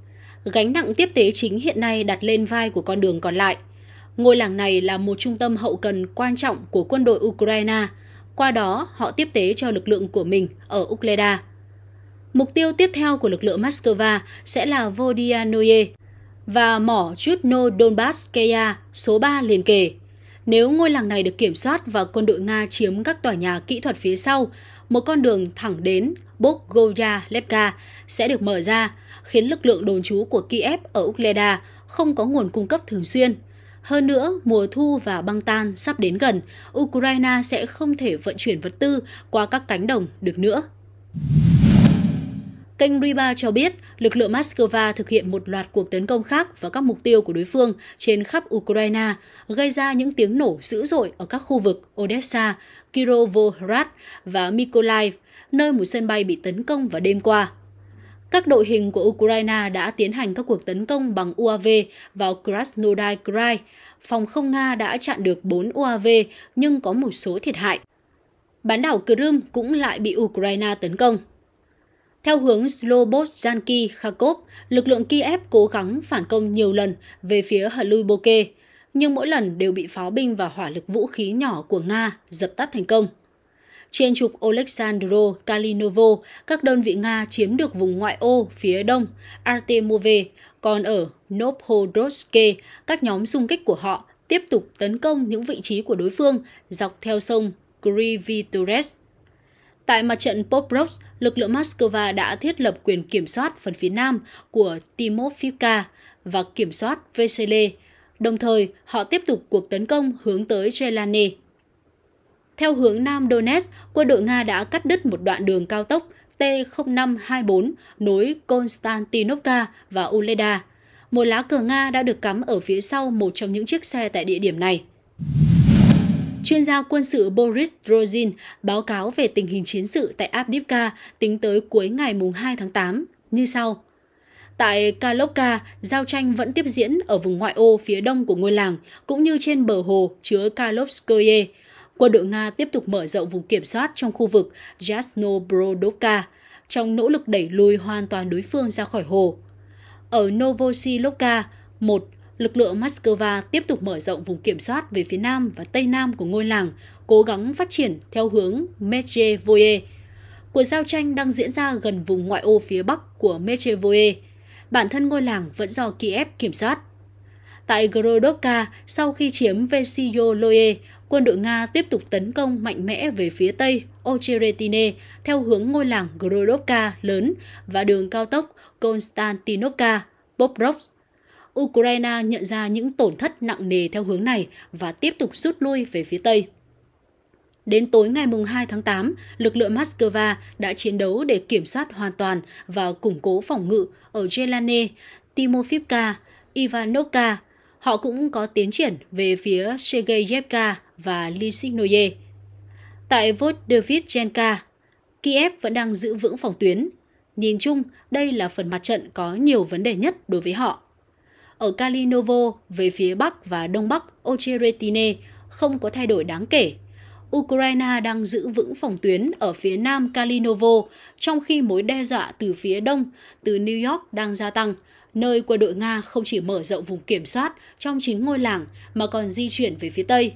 A: Gánh nặng tiếp tế chính hiện nay đặt lên vai của con đường còn lại. Ngôi làng này là một trung tâm hậu cần quan trọng của quân đội Ukraine, qua đó họ tiếp tế cho lực lượng của mình ở Ukleda. Mục tiêu tiếp theo của lực lượng Moscow sẽ là Vodianoye và mỏ Chutno Donbaskaya số 3 liền kề. Nếu ngôi làng này được kiểm soát và quân đội Nga chiếm các tòa nhà kỹ thuật phía sau, một con đường thẳng đến Boggoya Lepka sẽ được mở ra, khiến lực lượng đồn trú của Kiev ở Ukleda không có nguồn cung cấp thường xuyên. Hơn nữa, mùa thu và băng tan sắp đến gần, Ukraine sẽ không thể vận chuyển vật tư qua các cánh đồng được nữa. Kênh Riba cho biết, lực lượng Moscow thực hiện một loạt cuộc tấn công khác vào các mục tiêu của đối phương trên khắp Ukraine, gây ra những tiếng nổ dữ dội ở các khu vực Odessa, Kirovohrad và Mykolaiv, nơi một sân bay bị tấn công vào đêm qua. Các đội hình của Ukraine đã tiến hành các cuộc tấn công bằng UAV vào Krasnodar Krai. Phòng không Nga đã chặn được 4 UAV nhưng có một số thiệt hại. Bán đảo Crimea cũng lại bị Ukraine tấn công. Theo hướng Slobozhanki Kharkov, lực lượng Kiev cố gắng phản công nhiều lần về phía Hluboke, nhưng mỗi lần đều bị pháo binh và hỏa lực vũ khí nhỏ của Nga dập tắt thành công. Trên trục Oleksandro Kalinovo, các đơn vị Nga chiếm được vùng ngoại ô phía đông Artemove, còn ở Novhorodske, các nhóm xung kích của họ tiếp tục tấn công những vị trí của đối phương dọc theo sông Krivitores. Tại mặt trận Poprovsk, lực lượng Moscow đã thiết lập quyền kiểm soát phần phía nam của Timofivka và kiểm soát Vesele. Đồng thời, họ tiếp tục cuộc tấn công hướng tới Chelane. Theo hướng Nam Donetsk, quân đội Nga đã cắt đứt một đoạn đường cao tốc T-0524 nối Konstantinovka và Uleda. Một lá cờ Nga đã được cắm ở phía sau một trong những chiếc xe tại địa điểm này. Chuyên gia quân sự Boris Drozhin báo cáo về tình hình chiến sự tại Abdivka tính tới cuối ngày 2 tháng 8 như sau. Tại Kalovka, giao tranh vẫn tiếp diễn ở vùng ngoại ô phía đông của ngôi làng, cũng như trên bờ hồ chứa Kalovskoye. Quân đội Nga tiếp tục mở rộng vùng kiểm soát trong khu vực Yasnobrodovka trong nỗ lực đẩy lùi hoàn toàn đối phương ra khỏi hồ. Ở Novosilivka, một lực lượng Moscow tiếp tục mở rộng vùng kiểm soát về phía nam và tây nam của ngôi làng, cố gắng phát triển theo hướng Medjevoye. Cuộc giao tranh đang diễn ra gần vùng ngoại ô phía bắc của Medjevoye. Bản thân ngôi làng vẫn do Kiev kiểm soát. Tại Grodovka, sau khi chiếm Vesiyoloye, quân đội Nga tiếp tục tấn công mạnh mẽ về phía tây Ocheretine theo hướng ngôi làng Grodovka lớn và đường cao tốc Konstantinovka, Bobrovsk Ukraine nhận ra những tổn thất nặng nề theo hướng này và tiếp tục rút lui về phía Tây. Đến tối ngày 2 tháng 8, lực lượng Moscow đã chiến đấu để kiểm soát hoàn toàn và củng cố phòng ngự ở Jelane, Timofivka, Ivanovka. Họ cũng có tiến triển về phía Sergeyevka và Lysynoye. Tại Vodovichenka, Kiev vẫn đang giữ vững phòng tuyến. Nhìn chung, đây là phần mặt trận có nhiều vấn đề nhất đối với họ. Ở Kalinovo, về phía Bắc và Đông Bắc Ocheretine không có thay đổi đáng kể. Ukraine đang giữ vững phòng tuyến ở phía nam Kalinovo, trong khi mối đe dọa từ phía đông, từ New York đang gia tăng, nơi quân đội Nga không chỉ mở rộng vùng kiểm soát trong chính ngôi làng mà còn di chuyển về phía tây.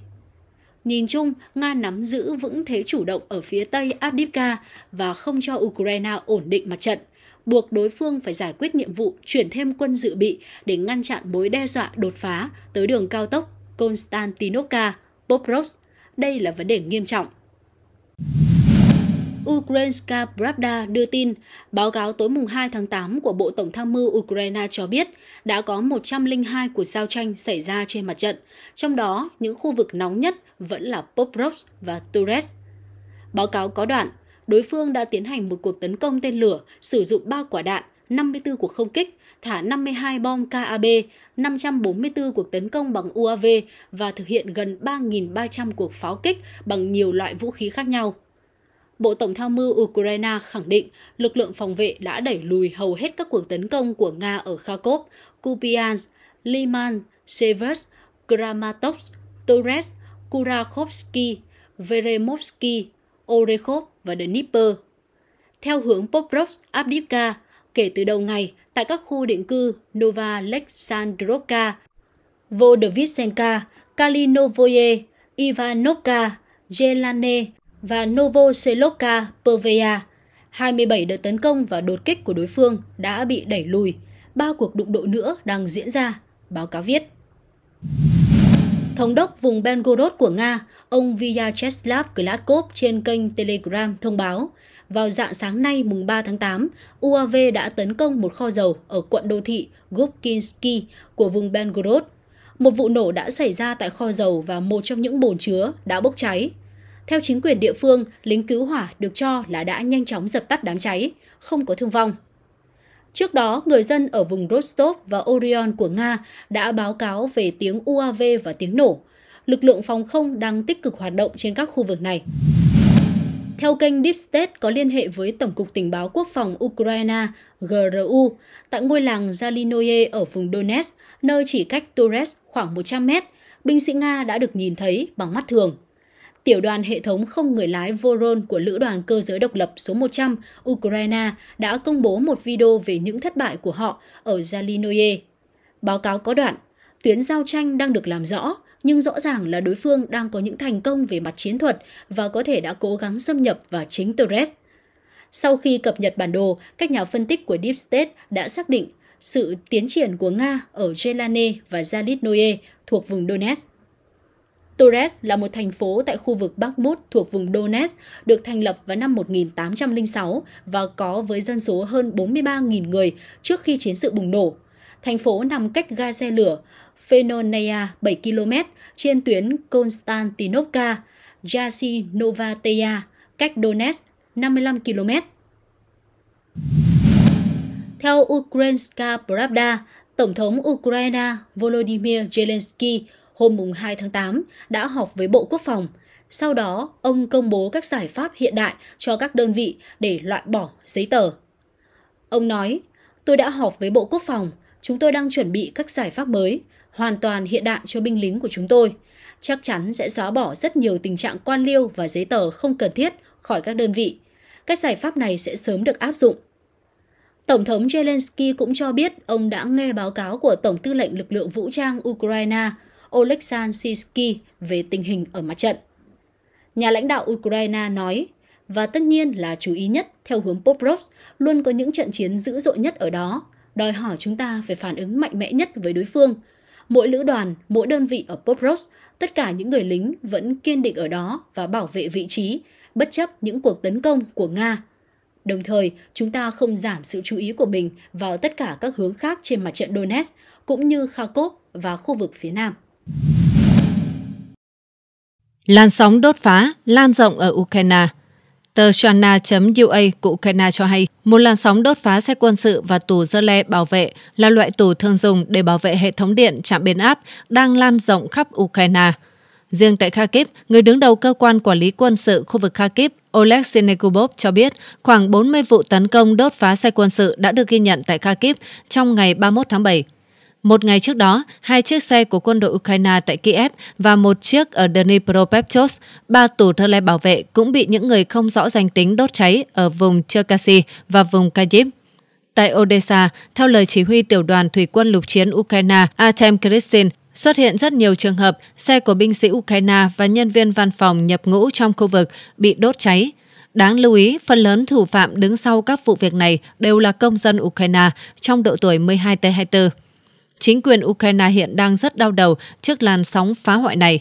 A: Nhìn chung, Nga nắm giữ vững thế chủ động ở phía tây Abdivka và không cho Ukraine ổn định mặt trận – buộc đối phương phải giải quyết nhiệm vụ chuyển thêm quân dự bị để ngăn chặn mối đe dọa đột phá tới đường cao tốc Konstantinovka, Bobrovsk. Đây là vấn đề nghiêm trọng. Ukrainska Pravda đưa tin, báo cáo tối mùng 2 tháng 8 của Bộ Tổng tham mưu Ukraine cho biết đã có 102 cuộc giao tranh xảy ra trên mặt trận, trong đó những khu vực nóng nhất vẫn là Poprovsk và Turetsk. Báo cáo có đoạn, đối phương đã tiến hành một cuộc tấn công tên lửa, sử dụng 3 quả đạn, 54 cuộc không kích, thả 52 bom KAB, 544 cuộc tấn công bằng UAV và thực hiện gần 3.300 cuộc pháo kích bằng nhiều loại vũ khí khác nhau. Bộ Tổng tham mưu Ukraine khẳng định lực lượng phòng vệ đã đẩy lùi hầu hết các cuộc tấn công của Nga ở Kharkov, Kupiansk, Liman, Seversk, Kramatorsk, Torres, Kurakhovsky, Veremovsky, Orekhov, và The Theo hướng Poprovsk Abdivka, kể từ đầu ngày tại các khu định cư Nova Leksandrovka, Vodovitsenka, Kalinovoye, Ivanovka, Jelane và Novoselovka Perveya. 27 đợt tấn công và đột kích của đối phương đã bị đẩy lùi. Ba cuộc đụng độ nữa đang diễn ra, báo cáo viết. Thống đốc vùng Belgorod của Nga, ông Vyacheslav Gladkov trên kênh Telegram thông báo, vào dạng sáng nay mùng 3 tháng 8, UAV đã tấn công một kho dầu ở quận đô thị Gubkinsky của vùng Belgorod. Một vụ nổ đã xảy ra tại kho dầu và một trong những bồn chứa đã bốc cháy. Theo chính quyền địa phương, lính cứu hỏa được cho là đã nhanh chóng dập tắt đám cháy, không có thương vong. Trước đó, người dân ở vùng Rostov và Orion của Nga đã báo cáo về tiếng UAV và tiếng nổ. Lực lượng phòng không đang tích cực hoạt động trên các khu vực này. Theo kênh Deep State có liên hệ với Tổng cục Tình báo Quốc phòng Ukraine GRU tại ngôi làng Zalinoye ở vùng Donetsk, nơi chỉ cách Torres khoảng 100 mét, binh sĩ Nga đã được nhìn thấy bằng mắt thường tiểu đoàn hệ thống không người lái Voron của Lữ đoàn Cơ giới độc lập số 100 Ukraine đã công bố một video về những thất bại của họ ở Zalinoye. Báo cáo có đoạn, tuyến giao tranh đang được làm rõ, nhưng rõ ràng là đối phương đang có những thành công về mặt chiến thuật và có thể đã cố gắng xâm nhập vào chính Torres. Sau khi cập nhật bản đồ, các nhà phân tích của Deep State đã xác định sự tiến triển của Nga ở Jelane và Zalidnoye thuộc vùng Donetsk. Torres là một thành phố tại khu vực Bắc Bakhmut thuộc vùng Donetsk, được thành lập vào năm 1806 và có với dân số hơn 43.000 người trước khi chiến sự bùng nổ. Thành phố nằm cách ga xe lửa Fenoneia 7 km trên tuyến Konstantinovka, Yasinovateya cách Donetsk 55 km. Theo Ukrainska Pravda, Tổng thống Ukraine Volodymyr Zelensky hôm 2 tháng 8 đã họp với Bộ Quốc phòng. Sau đó, ông công bố các giải pháp hiện đại cho các đơn vị để loại bỏ giấy tờ. Ông nói, tôi đã họp với Bộ Quốc phòng, chúng tôi đang chuẩn bị các giải pháp mới, hoàn toàn hiện đại cho binh lính của chúng tôi. Chắc chắn sẽ xóa bỏ rất nhiều tình trạng quan liêu và giấy tờ không cần thiết khỏi các đơn vị. Các giải pháp này sẽ sớm được áp dụng. Tổng thống Zelensky cũng cho biết ông đã nghe báo cáo của Tổng tư lệnh lực lượng vũ trang Ukraine Oleksandr Sisky về tình hình ở mặt trận. Nhà lãnh đạo Ukraine nói, và tất nhiên là chú ý nhất theo hướng Poprov, luôn có những trận chiến dữ dội nhất ở đó, đòi hỏi chúng ta phải phản ứng mạnh mẽ nhất với đối phương. Mỗi lữ đoàn, mỗi đơn vị ở Poprov, tất cả những người lính vẫn kiên định ở đó và bảo vệ vị trí, bất chấp những cuộc tấn công của Nga. Đồng thời, chúng ta không giảm sự chú ý của mình vào tất cả các hướng khác trên mặt trận Donetsk cũng như Kharkov và khu vực phía Nam.
B: Làn sóng đốt phá lan rộng ở Ukraine. Tờ Shana.ua của Ukraine cho hay một làn sóng đốt phá xe quân sự và tù dơ le bảo vệ là loại tù thường dùng để bảo vệ hệ thống điện trạm biến áp đang lan rộng khắp Ukraine. Riêng tại Kharkiv, người đứng đầu cơ quan quản lý quân sự khu vực Kharkiv, Oleg Sinekubov cho biết khoảng 40 vụ tấn công đốt phá xe quân sự đã được ghi nhận tại Kharkiv trong ngày 31 tháng 7. Một ngày trước đó, hai chiếc xe của quân đội Ukraine tại Kiev và một chiếc ở Dnipropetrovsk, ba tủ thơ le bảo vệ cũng bị những người không rõ danh tính đốt cháy ở vùng Cherkasy và vùng Kyiv. Tại Odessa, theo lời chỉ huy tiểu đoàn thủy quân lục chiến Ukraine Artem Kristin, xuất hiện rất nhiều trường hợp xe của binh sĩ Ukraine và nhân viên văn phòng nhập ngũ trong khu vực bị đốt cháy. Đáng lưu ý, phần lớn thủ phạm đứng sau các vụ việc này đều là công dân Ukraine trong độ tuổi 12 tới 24 chính quyền Ukraine hiện đang rất đau đầu trước làn sóng phá hoại này.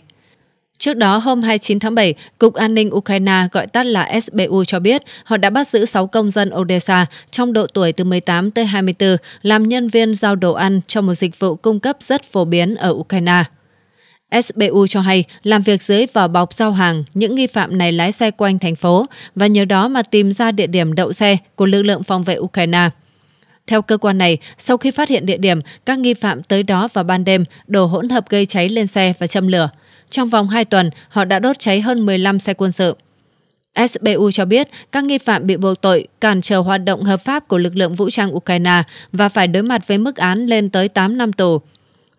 B: Trước đó, hôm 29 tháng 7, Cục An ninh Ukraine gọi tắt là SBU cho biết họ đã bắt giữ 6 công dân Odessa trong độ tuổi từ 18 tới 24 làm nhân viên giao đồ ăn cho một dịch vụ cung cấp rất phổ biến ở Ukraine. SBU cho hay làm việc dưới vỏ bọc giao hàng, những nghi phạm này lái xe quanh thành phố và nhờ đó mà tìm ra địa điểm đậu xe của lực lượng phòng vệ Ukraine. Theo cơ quan này, sau khi phát hiện địa điểm, các nghi phạm tới đó vào ban đêm đổ hỗn hợp gây cháy lên xe và châm lửa. Trong vòng 2 tuần, họ đã đốt cháy hơn 15 xe quân sự. SBU cho biết các nghi phạm bị buộc tội cản trở hoạt động hợp pháp của lực lượng vũ trang Ukraine và phải đối mặt với mức án lên tới 8 năm tù.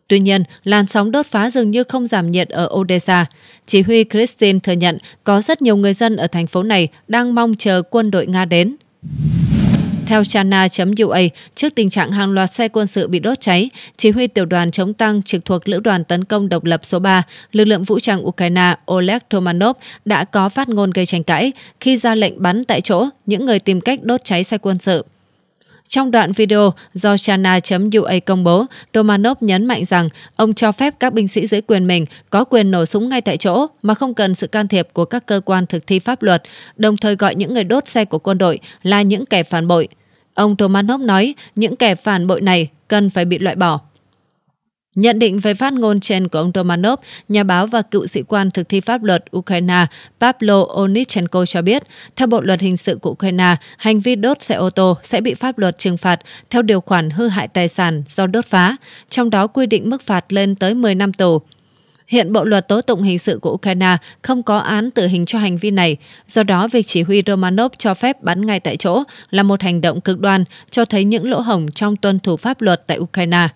B: Tuy nhiên, làn sóng đốt phá dường như không giảm nhiệt ở Odessa. Chỉ huy Kristin thừa nhận có rất nhiều người dân ở thành phố này đang mong chờ quân đội Nga đến. Theo Chana.ua, trước tình trạng hàng loạt xe quân sự bị đốt cháy, chỉ huy tiểu đoàn chống tăng trực thuộc Lữ đoàn tấn công độc lập số 3, lực lượng vũ trang Ukraine Oleg Romanov đã có phát ngôn gây tranh cãi khi ra lệnh bắn tại chỗ những người tìm cách đốt cháy xe quân sự. Trong đoạn video do China.ua công bố, Domanov nhấn mạnh rằng ông cho phép các binh sĩ dưới quyền mình có quyền nổ súng ngay tại chỗ mà không cần sự can thiệp của các cơ quan thực thi pháp luật, đồng thời gọi những người đốt xe của quân đội là những kẻ phản bội. Ông Domanov nói những kẻ phản bội này cần phải bị loại bỏ. Nhận định về phát ngôn trên của ông Domanov, nhà báo và cựu sĩ quan thực thi pháp luật Ukraine Pavlo Onichenko cho biết, theo Bộ Luật Hình sự của Ukraine, hành vi đốt xe ô tô sẽ bị pháp luật trừng phạt theo điều khoản hư hại tài sản do đốt phá, trong đó quy định mức phạt lên tới 10 năm tù. Hiện bộ luật tố tụng hình sự của Ukraine không có án tử hình cho hành vi này, do đó việc chỉ huy Romanov cho phép bắn ngay tại chỗ là một hành động cực đoan, cho thấy những lỗ hổng trong tuân thủ pháp luật tại Ukraine.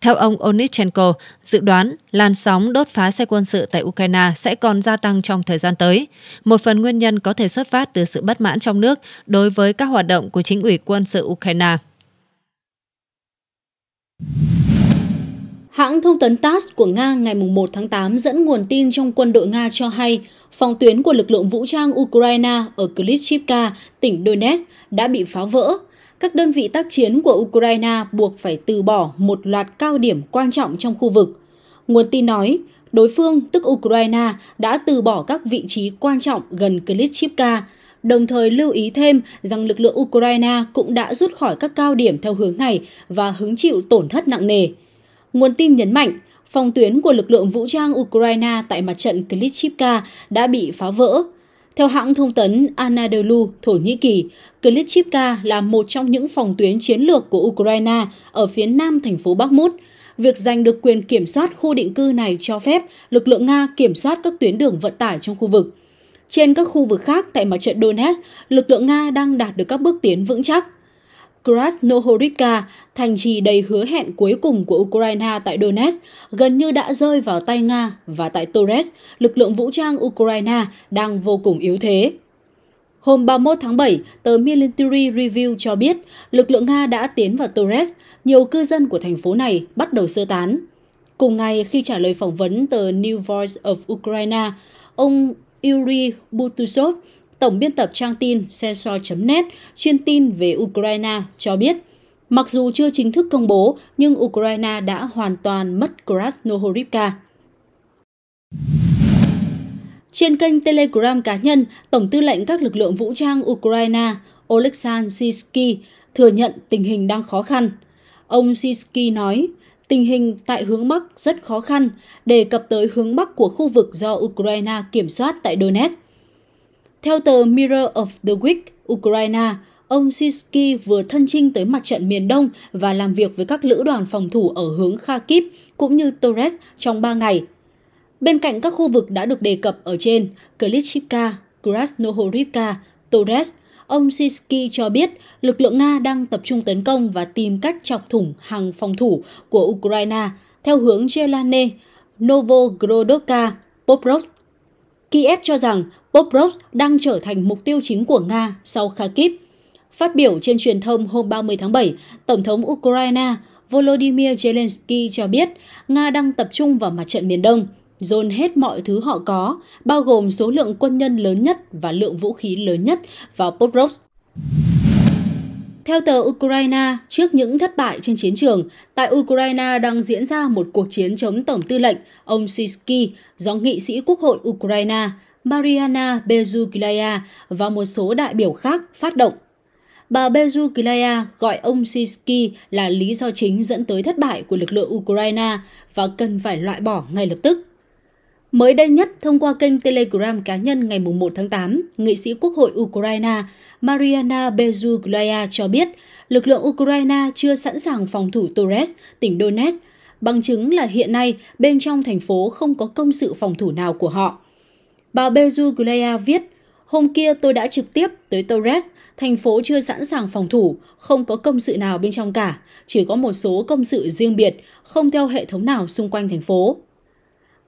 B: Theo ông Onichenko, dự đoán làn sóng đốt phá xe quân sự tại Ukraine sẽ còn gia tăng trong thời gian tới. Một phần nguyên nhân có thể xuất phát từ sự bất mãn trong nước đối với các hoạt động của chính ủy quân sự Ukraine.
A: Hãng thông tấn TASS của Nga ngày 1 tháng 8 dẫn nguồn tin trong quân đội Nga cho hay phòng tuyến của lực lượng vũ trang Ukraine ở Klitschivka, tỉnh Donetsk đã bị phá vỡ các đơn vị tác chiến của Ukraine buộc phải từ bỏ một loạt cao điểm quan trọng trong khu vực. Nguồn tin nói, đối phương, tức Ukraine, đã từ bỏ các vị trí quan trọng gần Klitschivka, đồng thời lưu ý thêm rằng lực lượng Ukraine cũng đã rút khỏi các cao điểm theo hướng này và hứng chịu tổn thất nặng nề. Nguồn tin nhấn mạnh, phòng tuyến của lực lượng vũ trang Ukraine tại mặt trận Klitschivka đã bị phá vỡ, theo hãng thông tấn Anadolu, Thổ Nhĩ Kỳ, Klitschivka là một trong những phòng tuyến chiến lược của Ukraine ở phía nam thành phố Bakhmut. Việc giành được quyền kiểm soát khu định cư này cho phép lực lượng Nga kiểm soát các tuyến đường vận tải trong khu vực. Trên các khu vực khác tại mặt trận Donetsk, lực lượng Nga đang đạt được các bước tiến vững chắc. Krasnohorivka, thành trì đầy hứa hẹn cuối cùng của Ukraine tại Donetsk, gần như đã rơi vào tay Nga và tại Torres, lực lượng vũ trang Ukraine đang vô cùng yếu thế. Hôm 31 tháng 7, tờ Military Review cho biết lực lượng Nga đã tiến vào Torres, nhiều cư dân của thành phố này bắt đầu sơ tán. Cùng ngày, khi trả lời phỏng vấn tờ New Voice of Ukraine, ông Yuri Butusov, Tổng biên tập trang tin sensor.net chuyên tin về Ukraine cho biết, mặc dù chưa chính thức công bố nhưng Ukraine đã hoàn toàn mất Krasnohorivka. Trên kênh Telegram cá nhân, Tổng tư lệnh các lực lượng vũ trang Ukraine Oleksandr Sisky thừa nhận tình hình đang khó khăn. Ông Sisky nói, tình hình tại hướng Bắc rất khó khăn, đề cập tới hướng Bắc của khu vực do Ukraine kiểm soát tại Donetsk. Theo tờ Mirror of the Week, Ukraine, ông Sisky vừa thân chinh tới mặt trận miền Đông và làm việc với các lữ đoàn phòng thủ ở hướng Kharkiv cũng như Torres trong 3 ngày. Bên cạnh các khu vực đã được đề cập ở trên, Klitschka, Krasnohorivka, Torres, ông Sisky cho biết lực lượng Nga đang tập trung tấn công và tìm cách chọc thủng hàng phòng thủ của Ukraine theo hướng Jelane, Novogorodka, Poprovsk Kiev cho rằng Poprov đang trở thành mục tiêu chính của Nga sau Kharkiv. Phát biểu trên truyền thông hôm 30 tháng 7, Tổng thống Ukraine Volodymyr Zelensky cho biết Nga đang tập trung vào mặt trận miền Đông, dồn hết mọi thứ họ có, bao gồm số lượng quân nhân lớn nhất và lượng vũ khí lớn nhất vào Pokrovsk. Theo tờ Ukraine, trước những thất bại trên chiến trường, tại Ukraine đang diễn ra một cuộc chiến chống Tổng tư lệnh ông Sisky do nghị sĩ Quốc hội Ukraine Mariana Bezukilaya và một số đại biểu khác phát động. Bà Bezukilaya gọi ông Sisky là lý do chính dẫn tới thất bại của lực lượng Ukraine và cần phải loại bỏ ngay lập tức. Mới đây nhất, thông qua kênh Telegram cá nhân ngày 1 tháng 8, nghị sĩ Quốc hội Ukraine Mariana Bezuglaya cho biết lực lượng Ukraine chưa sẵn sàng phòng thủ Torres, tỉnh Donetsk, bằng chứng là hiện nay bên trong thành phố không có công sự phòng thủ nào của họ. Bà Bezuglaya viết, Hôm kia tôi đã trực tiếp tới Torres, thành phố chưa sẵn sàng phòng thủ, không có công sự nào bên trong cả, chỉ có một số công sự riêng biệt, không theo hệ thống nào xung quanh thành phố.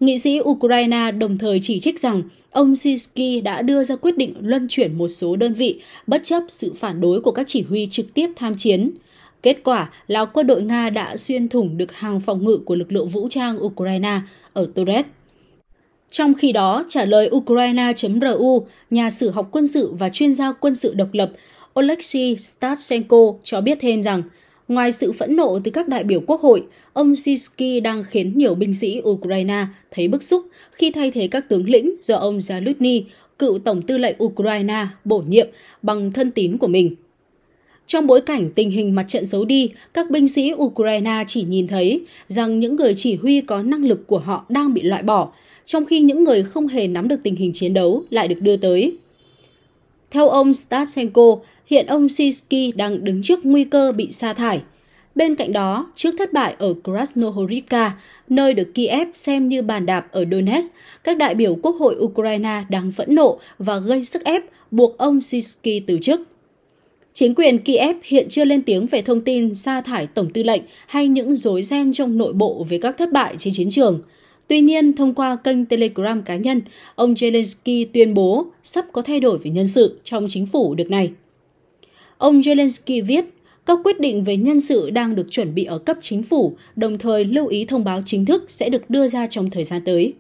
A: Nghị sĩ Ukraine đồng thời chỉ trích rằng ông Sisky đã đưa ra quyết định luân chuyển một số đơn vị bất chấp sự phản đối của các chỉ huy trực tiếp tham chiến. Kết quả là quân đội Nga đã xuyên thủng được hàng phòng ngự của lực lượng vũ trang Ukraine ở Torres. Trong khi đó, trả lời Ukraine.ru, nhà sử học quân sự và chuyên gia quân sự độc lập Oleksiy Stashenko cho biết thêm rằng – Ngoài sự phẫn nộ từ các đại biểu quốc hội, ông Sisky đang khiến nhiều binh sĩ Ukraine thấy bức xúc khi thay thế các tướng lĩnh do ông Zalutny, cựu tổng tư lệnh Ukraine, bổ nhiệm bằng thân tín của mình. Trong bối cảnh tình hình mặt trận xấu đi, các binh sĩ Ukraine chỉ nhìn thấy rằng những người chỉ huy có năng lực của họ đang bị loại bỏ, trong khi những người không hề nắm được tình hình chiến đấu lại được đưa tới. Theo ông Stasenko, hiện ông Sisky đang đứng trước nguy cơ bị sa thải. Bên cạnh đó, trước thất bại ở Krasnohorivka, nơi được Kiev xem như bàn đạp ở Donetsk, các đại biểu Quốc hội Ukraine đang phẫn nộ và gây sức ép buộc ông Sisky từ chức. Chính quyền Kiev hiện chưa lên tiếng về thông tin sa thải tổng tư lệnh hay những rối ren trong nội bộ về các thất bại trên chiến trường. Tuy nhiên, thông qua kênh Telegram cá nhân, ông Zelensky tuyên bố sắp có thay đổi về nhân sự trong chính phủ được này. Ông Zelensky viết, các quyết định về nhân sự đang được chuẩn bị ở cấp chính phủ, đồng thời lưu ý thông báo chính thức sẽ được đưa ra trong thời gian tới.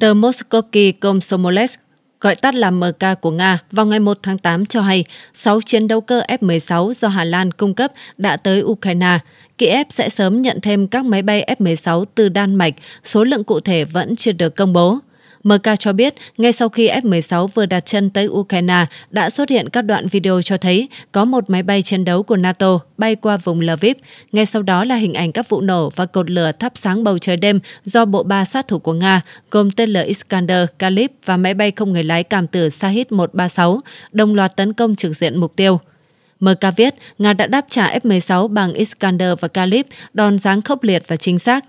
B: Tờ Moskovsky Komsomolets gọi tắt là MK của Nga, vào ngày 1 tháng 8 cho hay 6 chiến đấu cơ F-16 do Hà Lan cung cấp đã tới Ukraine. Kiev sẽ sớm nhận thêm các máy bay F-16 từ Đan Mạch, số lượng cụ thể vẫn chưa được công bố. MK cho biết, ngay sau khi F-16 vừa đặt chân tới Ukraine, đã xuất hiện các đoạn video cho thấy có một máy bay chiến đấu của NATO bay qua vùng Lviv. Ngay sau đó là hình ảnh các vụ nổ và cột lửa thắp sáng bầu trời đêm do bộ ba sát thủ của Nga, gồm tên lửa Iskander, Kalib và máy bay không người lái cảm tử Shahid-136, đồng loạt tấn công trực diện mục tiêu. MK viết, Nga đã đáp trả F-16 bằng Iskander và Kalib, đòn giáng khốc liệt và chính xác.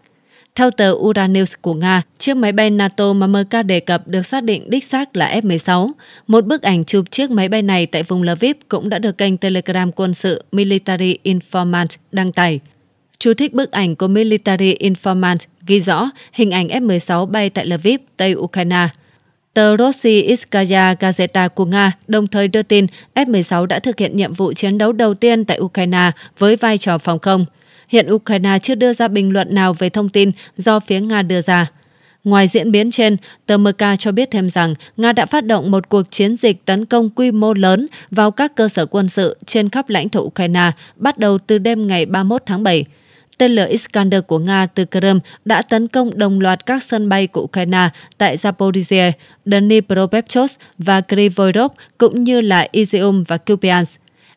B: Theo tờ Uranews của Nga, chiếc máy bay NATO mà Merca đề cập được xác định đích xác là F-16. Một bức ảnh chụp chiếc máy bay này tại vùng Lviv cũng đã được kênh Telegram quân sự Military Informant đăng tải. Chú thích bức ảnh của Military Informant ghi rõ hình ảnh F-16 bay tại Lviv, Tây Ukraine. Tờ Rossi Iskaya Gazeta của Nga đồng thời đưa tin F-16 đã thực hiện nhiệm vụ chiến đấu đầu tiên tại Ukraine với vai trò phòng không hiện Ukraine chưa đưa ra bình luận nào về thông tin do phía Nga đưa ra. Ngoài diễn biến trên, tờ MK cho biết thêm rằng Nga đã phát động một cuộc chiến dịch tấn công quy mô lớn vào các cơ sở quân sự trên khắp lãnh thổ Ukraine bắt đầu từ đêm ngày 31 tháng 7. Tên lửa Iskander của Nga từ Crimea đã tấn công đồng loạt các sân bay của Ukraine tại Zaporizhia, Dnipropetrovsk và Kryvyi Rih, cũng như là Izium và Kupiansk.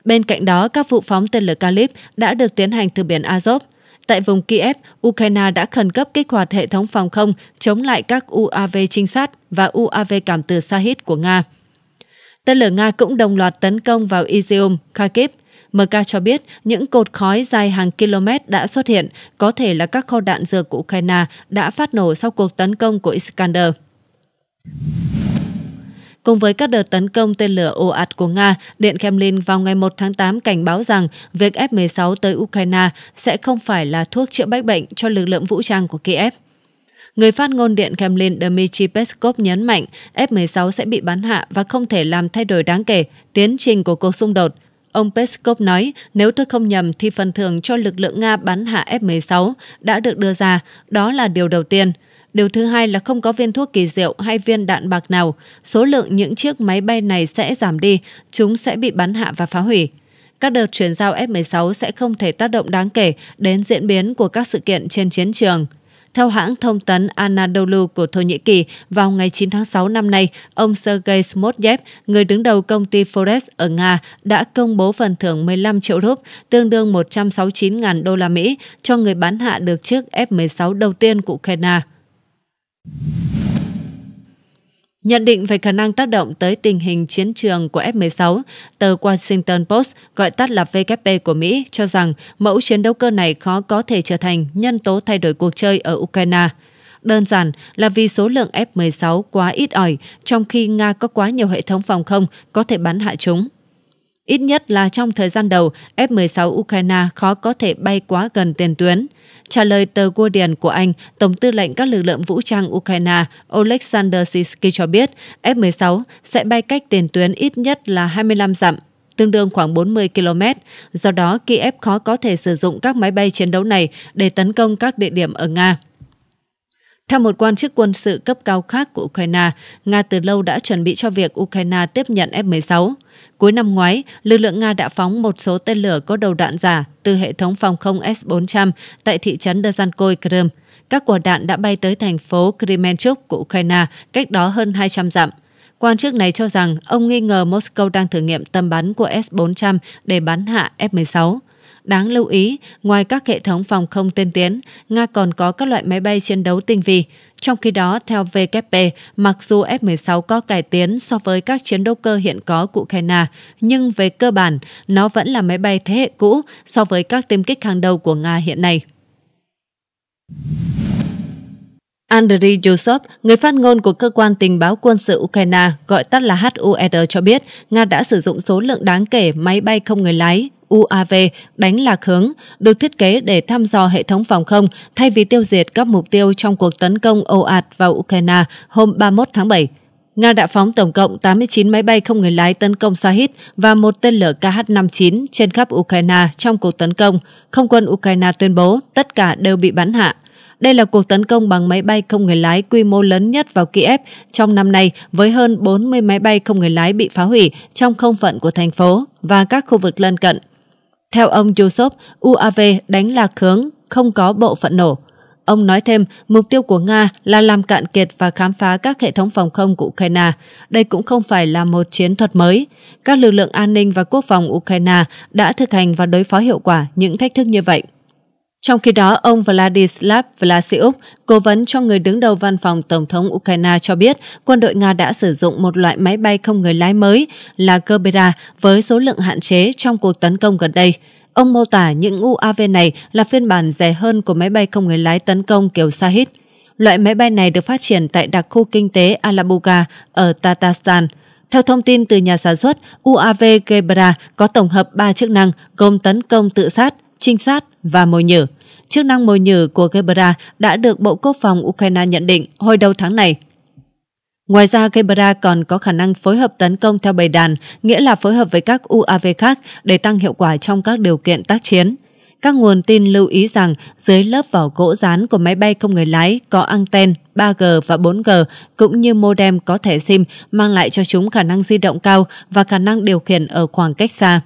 B: Bên cạnh đó, các vụ phóng tên lửa Kalib đã được tiến hành từ biển Azov. Tại vùng Kiev, Ukraine đã khẩn cấp kích hoạt hệ thống phòng không chống lại các UAV trinh sát và UAV cảm tử Shahid của Nga. Tên lửa Nga cũng đồng loạt tấn công vào Izium, Kharkiv. MK cho biết những cột khói dài hàng km đã xuất hiện, có thể là các kho đạn dược của Ukraine đã phát nổ sau cuộc tấn công của Iskander. Cùng với các đợt tấn công tên lửa ồ ạt của Nga, Điện Kremlin vào ngày 1 tháng 8 cảnh báo rằng việc F-16 tới Ukraine sẽ không phải là thuốc chữa bách bệnh cho lực lượng vũ trang của Kiev. Người phát ngôn Điện Kremlin Dmitry Peskov nhấn mạnh F-16 sẽ bị bắn hạ và không thể làm thay đổi đáng kể tiến trình của cuộc xung đột. Ông Peskov nói, nếu tôi không nhầm thì phần thưởng cho lực lượng Nga bắn hạ F-16 đã được đưa ra, đó là điều đầu tiên – Điều thứ hai là không có viên thuốc kỳ diệu hay viên đạn bạc nào, số lượng những chiếc máy bay này sẽ giảm đi, chúng sẽ bị bắn hạ và phá hủy. Các đợt chuyển giao F-16 sẽ không thể tác động đáng kể đến diễn biến của các sự kiện trên chiến trường. Theo hãng thông tấn Anadolu của Thổ Nhĩ Kỳ, vào ngày 9 tháng 6 năm nay, ông Sergei Smotyev, người đứng đầu công ty Forex ở Nga, đã công bố phần thưởng 15 triệu rúp, tương đương 169.000 đô la Mỹ, cho người bán hạ được chiếc F-16 đầu tiên của Ukraine. Nhận định về khả năng tác động tới tình hình chiến trường của F-16, tờ Washington Post gọi tắt là WP của Mỹ cho rằng mẫu chiến đấu cơ này khó có thể trở thành nhân tố thay đổi cuộc chơi ở Ukraine. Đơn giản là vì số lượng F-16 quá ít ỏi, trong khi Nga có quá nhiều hệ thống phòng không có thể bắn hạ chúng. Ít nhất là trong thời gian đầu, F-16 Ukraine khó có thể bay quá gần tiền tuyến – Trả lời tờ Guardian của Anh, Tổng tư lệnh các lực lượng vũ trang Ukraine Oleksandr Sisky cho biết F-16 sẽ bay cách tiền tuyến ít nhất là 25 dặm tương đương khoảng 40 km. Do đó, Kiev khó có thể sử dụng các máy bay chiến đấu này để tấn công các địa điểm ở Nga. Theo một quan chức quân sự cấp cao khác của Ukraine, Nga từ lâu đã chuẩn bị cho việc Ukraine tiếp nhận F-16. Cuối năm ngoái, lực lượng Nga đã phóng một số tên lửa có đầu đạn giả từ hệ thống phòng không S-400 tại thị trấn Dezhankoy, Crimea. Các quả đạn đã bay tới thành phố Kremenchuk của Ukraine, cách đó hơn 200 dặm. Quan chức này cho rằng ông nghi ngờ Moscow đang thử nghiệm tầm bắn của S-400 để bắn hạ F-16. Đáng lưu ý, ngoài các hệ thống phòng không tiên tiến, Nga còn có các loại máy bay chiến đấu tinh vi. Trong khi đó, theo VKP, mặc dù F-16 có cải tiến so với các chiến đấu cơ hiện có của Ukraine, nhưng về cơ bản, nó vẫn là máy bay thế hệ cũ so với các tiêm kích hàng đầu của Nga hiện nay. Andriy Yusov, người phát ngôn của cơ quan tình báo quân sự Ukraine gọi tắt là HUR cho biết Nga đã sử dụng số lượng đáng kể máy bay không người lái UAV đánh lạc hướng được thiết kế để thăm dò hệ thống phòng không thay vì tiêu diệt các mục tiêu trong cuộc tấn công ồ ạt vào Ukraine hôm 31 tháng 7. Nga đã phóng tổng cộng 89 máy bay không người lái tấn công Shahid và một tên lửa KH-59 trên khắp Ukraine trong cuộc tấn công. Không quân Ukraine tuyên bố tất cả đều bị bắn hạ. Đây là cuộc tấn công bằng máy bay không người lái quy mô lớn nhất vào Kiev trong năm nay với hơn 40 máy bay không người lái bị phá hủy trong không phận của thành phố và các khu vực lân cận. Theo ông Joseph, UAV đánh lạc hướng, không có bộ phận nổ. Ông nói thêm, mục tiêu của Nga là làm cạn kiệt và khám phá các hệ thống phòng không của Ukraine. Đây cũng không phải là một chiến thuật mới. Các lực lượng an ninh và quốc phòng Ukraine đã thực hành và đối phó hiệu quả những thách thức như vậy. Trong khi đó, ông Vladislav Vlasiuk, cố vấn cho người đứng đầu văn phòng Tổng thống Ukraine cho biết quân đội Nga đã sử dụng một loại máy bay không người lái mới là Gerbera với số lượng hạn chế trong cuộc tấn công gần đây. Ông mô tả những UAV này là phiên bản rẻ hơn của máy bay không người lái tấn công kiểu Shahid. Loại máy bay này được phát triển tại đặc khu kinh tế Alabuga ở Tatarstan. Theo thông tin từ nhà sản xuất, UAV Gebra có tổng hợp 3 chức năng gồm tấn công tự sát, trinh sát và mồi nhử. Chức năng mồi nhử của Gebra đã được Bộ Quốc phòng Ukraine nhận định hồi đầu tháng này. Ngoài ra, Gebra còn có khả năng phối hợp tấn công theo bầy đàn, nghĩa là phối hợp với các UAV khác để tăng hiệu quả trong các điều kiện tác chiến. Các nguồn tin lưu ý rằng dưới lớp vỏ gỗ rán của máy bay không người lái có anten 3G và 4G cũng như modem có thẻ SIM mang lại cho chúng khả năng di động cao và khả năng điều khiển ở khoảng cách xa.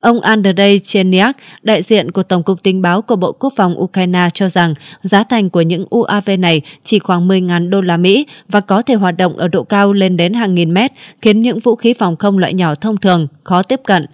B: Ông Andrei Cheniak, đại diện của Tổng cục Tình báo của Bộ Quốc phòng Ukraine cho rằng giá thành của những UAV này chỉ khoảng 10.000 đô la Mỹ và có thể hoạt động ở độ cao lên đến hàng nghìn mét, khiến những vũ khí phòng không loại nhỏ thông thường khó tiếp cận.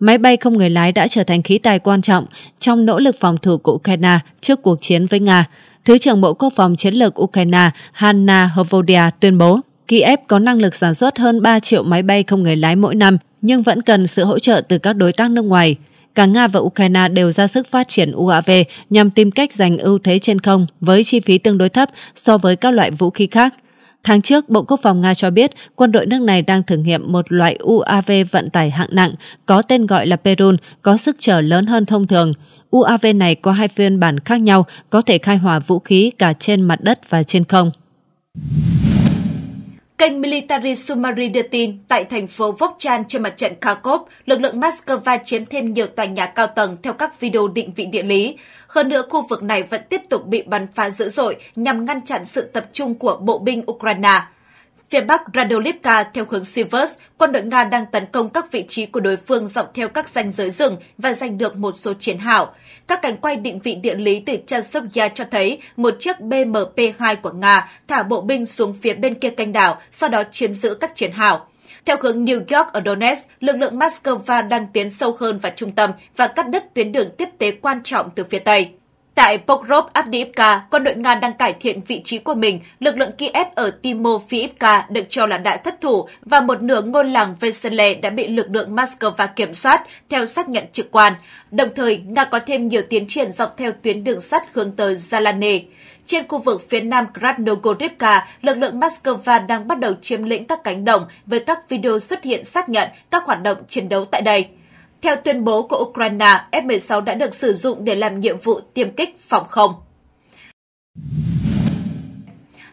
B: Máy bay không người lái đã trở thành khí tài quan trọng trong nỗ lực phòng thủ của Ukraine trước cuộc chiến với Nga. Thứ trưởng Bộ Quốc phòng Chiến lược Ukraine Hanna Hovodia tuyên bố. Kiev có năng lực sản xuất hơn 3 triệu máy bay không người lái mỗi năm nhưng vẫn cần sự hỗ trợ từ các đối tác nước ngoài. Cả Nga và Ukraine đều ra sức phát triển UAV nhằm tìm cách giành ưu thế trên không với chi phí tương đối thấp so với các loại vũ khí khác. Tháng trước, Bộ Quốc phòng Nga cho biết quân đội nước này đang thử nghiệm một loại UAV vận tải hạng nặng có tên gọi là Perun, có sức trở lớn hơn thông thường. UAV này có hai phiên bản khác nhau, có thể khai hỏa vũ khí cả trên mặt đất và trên không.
C: Kênh Military Summary đưa tin, tại thành phố Vokchan trên mặt trận Kharkov, lực lượng Moscow chiếm thêm nhiều tòa nhà cao tầng theo các video định vị địa lý. Hơn nữa, khu vực này vẫn tiếp tục bị bắn phá dữ dội nhằm ngăn chặn sự tập trung của bộ binh Ukraine. Phía Bắc Radolivka theo hướng Sivers, quân đội Nga đang tấn công các vị trí của đối phương dọc theo các ranh giới rừng và giành được một số chiến hảo. Các cảnh quay định vị địa lý từ Chasovya cho thấy một chiếc BMP-2 của Nga thả bộ binh xuống phía bên kia kênh đảo, sau đó chiếm giữ các chiến hảo. Theo hướng New York ở Donetsk, lực lượng Moscow đang tiến sâu hơn vào trung tâm và cắt đứt tuyến đường tiếp tế quan trọng từ phía Tây. Tại Pokrov Abdiivka, quân đội Nga đang cải thiện vị trí của mình. Lực lượng Kiev ở Timofeivka được cho là đã thất thủ và một nửa ngôi làng Vesele đã bị lực lượng Moscow kiểm soát theo xác nhận trực quan. Đồng thời, Nga có thêm nhiều tiến triển dọc theo tuyến đường sắt hướng tới Zalane. Trên khu vực phía nam Krasnogorivka, lực lượng Moscow đang bắt đầu chiếm lĩnh các cánh đồng với các video xuất hiện xác nhận các hoạt động chiến đấu tại đây. Theo tuyên bố của Ukraine, F-16 đã được sử dụng để làm nhiệm vụ tiêm kích phòng không.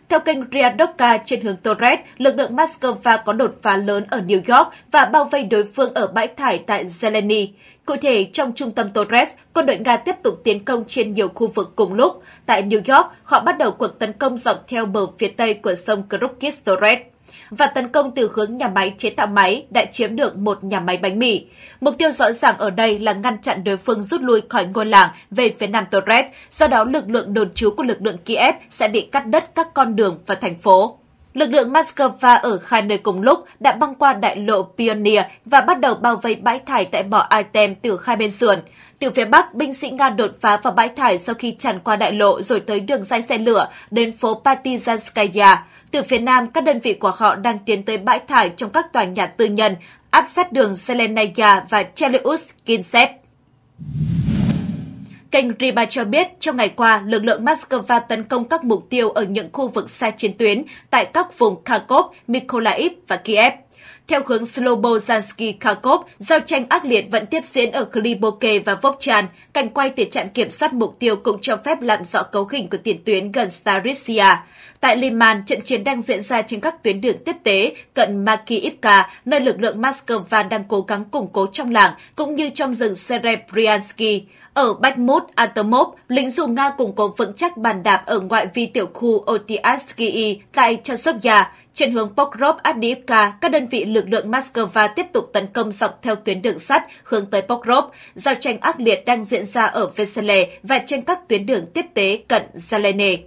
C: Theo kênh Riadoka trên hướng Torres, lực lượng Moscow có đột phá lớn ở New York và bao vây đối phương ở bãi thải tại Zeleny. Cụ thể, trong trung tâm Torres, quân đội Nga tiếp tục tiến công trên nhiều khu vực cùng lúc. Tại New York, họ bắt đầu cuộc tấn công dọc theo bờ phía tây của sông Krukis Torres và tấn công từ hướng nhà máy chế tạo máy đã chiếm được một nhà máy bánh mì. Mục tiêu rõ ràng ở đây là ngăn chặn đối phương rút lui khỏi ngôi làng về phía nam Torres, do đó lực lượng đồn trú của lực lượng Kiev sẽ bị cắt đứt các con đường và thành phố. Lực lượng Moscow ở hai nơi cùng lúc đã băng qua đại lộ Pioneer và bắt đầu bao vây bãi thải tại mỏ Item từ hai bên sườn. Từ phía Bắc, binh sĩ Nga đột phá vào bãi thải sau khi tràn qua đại lộ rồi tới đường dây xe lửa đến phố Partizhanskaya. Từ phía Nam, các đơn vị của họ đang tiến tới bãi thải trong các tòa nhà tư nhân, áp sát đường Selenaya và Chelyus Kinsev. Kênh Riba cho biết, trong ngày qua, lực lượng Moscow tấn công các mục tiêu ở những khu vực xa chiến tuyến tại các vùng Kharkov, Mykolaiv và Kiev. Theo hướng Slobozansky Kharkov, giao tranh ác liệt vẫn tiếp diễn ở Kliboke và Vovchan. Cảnh quay từ trạm kiểm soát mục tiêu cũng cho phép làm rõ cấu hình của tiền tuyến gần Starisia. Tại Liman, trận chiến đang diễn ra trên các tuyến đường tiếp tế cận Makiivka, nơi lực lượng Moscow đang cố gắng củng cố trong làng, cũng như trong rừng Serebryansky. Ở Bakhmut, Atomov, lính dù Nga củng cố vững chắc bàn đạp ở ngoại vi tiểu khu Otiaskyi tại Chasovya. Trên hướng Pokrov Adivka, các đơn vị lực lượng Moscow tiếp tục tấn công dọc theo tuyến đường sắt hướng tới Pokrov. Giao tranh ác liệt đang diễn ra ở Vesele và trên các tuyến đường tiếp tế cận Zelene.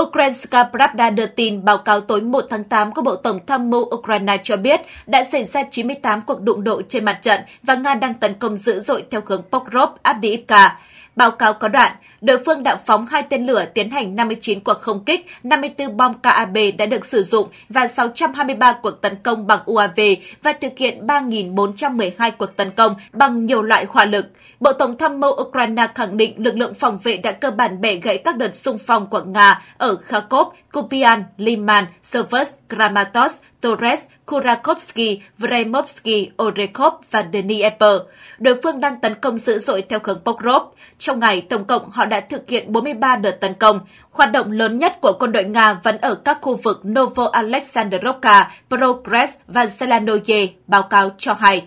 C: Ukrainska Pravda đưa tin báo cáo tối 1 tháng 8 của Bộ Tổng tham mưu Ukraine cho biết đã xảy ra 98 cuộc đụng độ trên mặt trận và Nga đang tấn công dữ dội theo hướng Pokrov Abdiivka. Báo cáo có đoạn, đối phương đã phóng hai tên lửa tiến hành 59 cuộc không kích, 54 bom KAB đã được sử dụng và 623 cuộc tấn công bằng UAV và thực hiện 3.412 cuộc tấn công bằng nhiều loại hỏa lực. Bộ Tổng tham mưu Ukraine khẳng định lực lượng phòng vệ đã cơ bản bẻ gãy các đợt xung phong của Nga ở Kharkov, Kupian, Liman, Seversk, Kramatorsk, Torres, Kurakovsky, Vremovsky, Orekov và Dnieper. Đối phương đang tấn công dữ dội theo hướng Pokrov. Trong ngày, tổng cộng họ đã thực hiện 43 đợt tấn công. Hoạt động lớn nhất của quân đội Nga vẫn ở các khu vực Novo Alexandrovka, Progress và Zelenoye, báo cáo cho hay.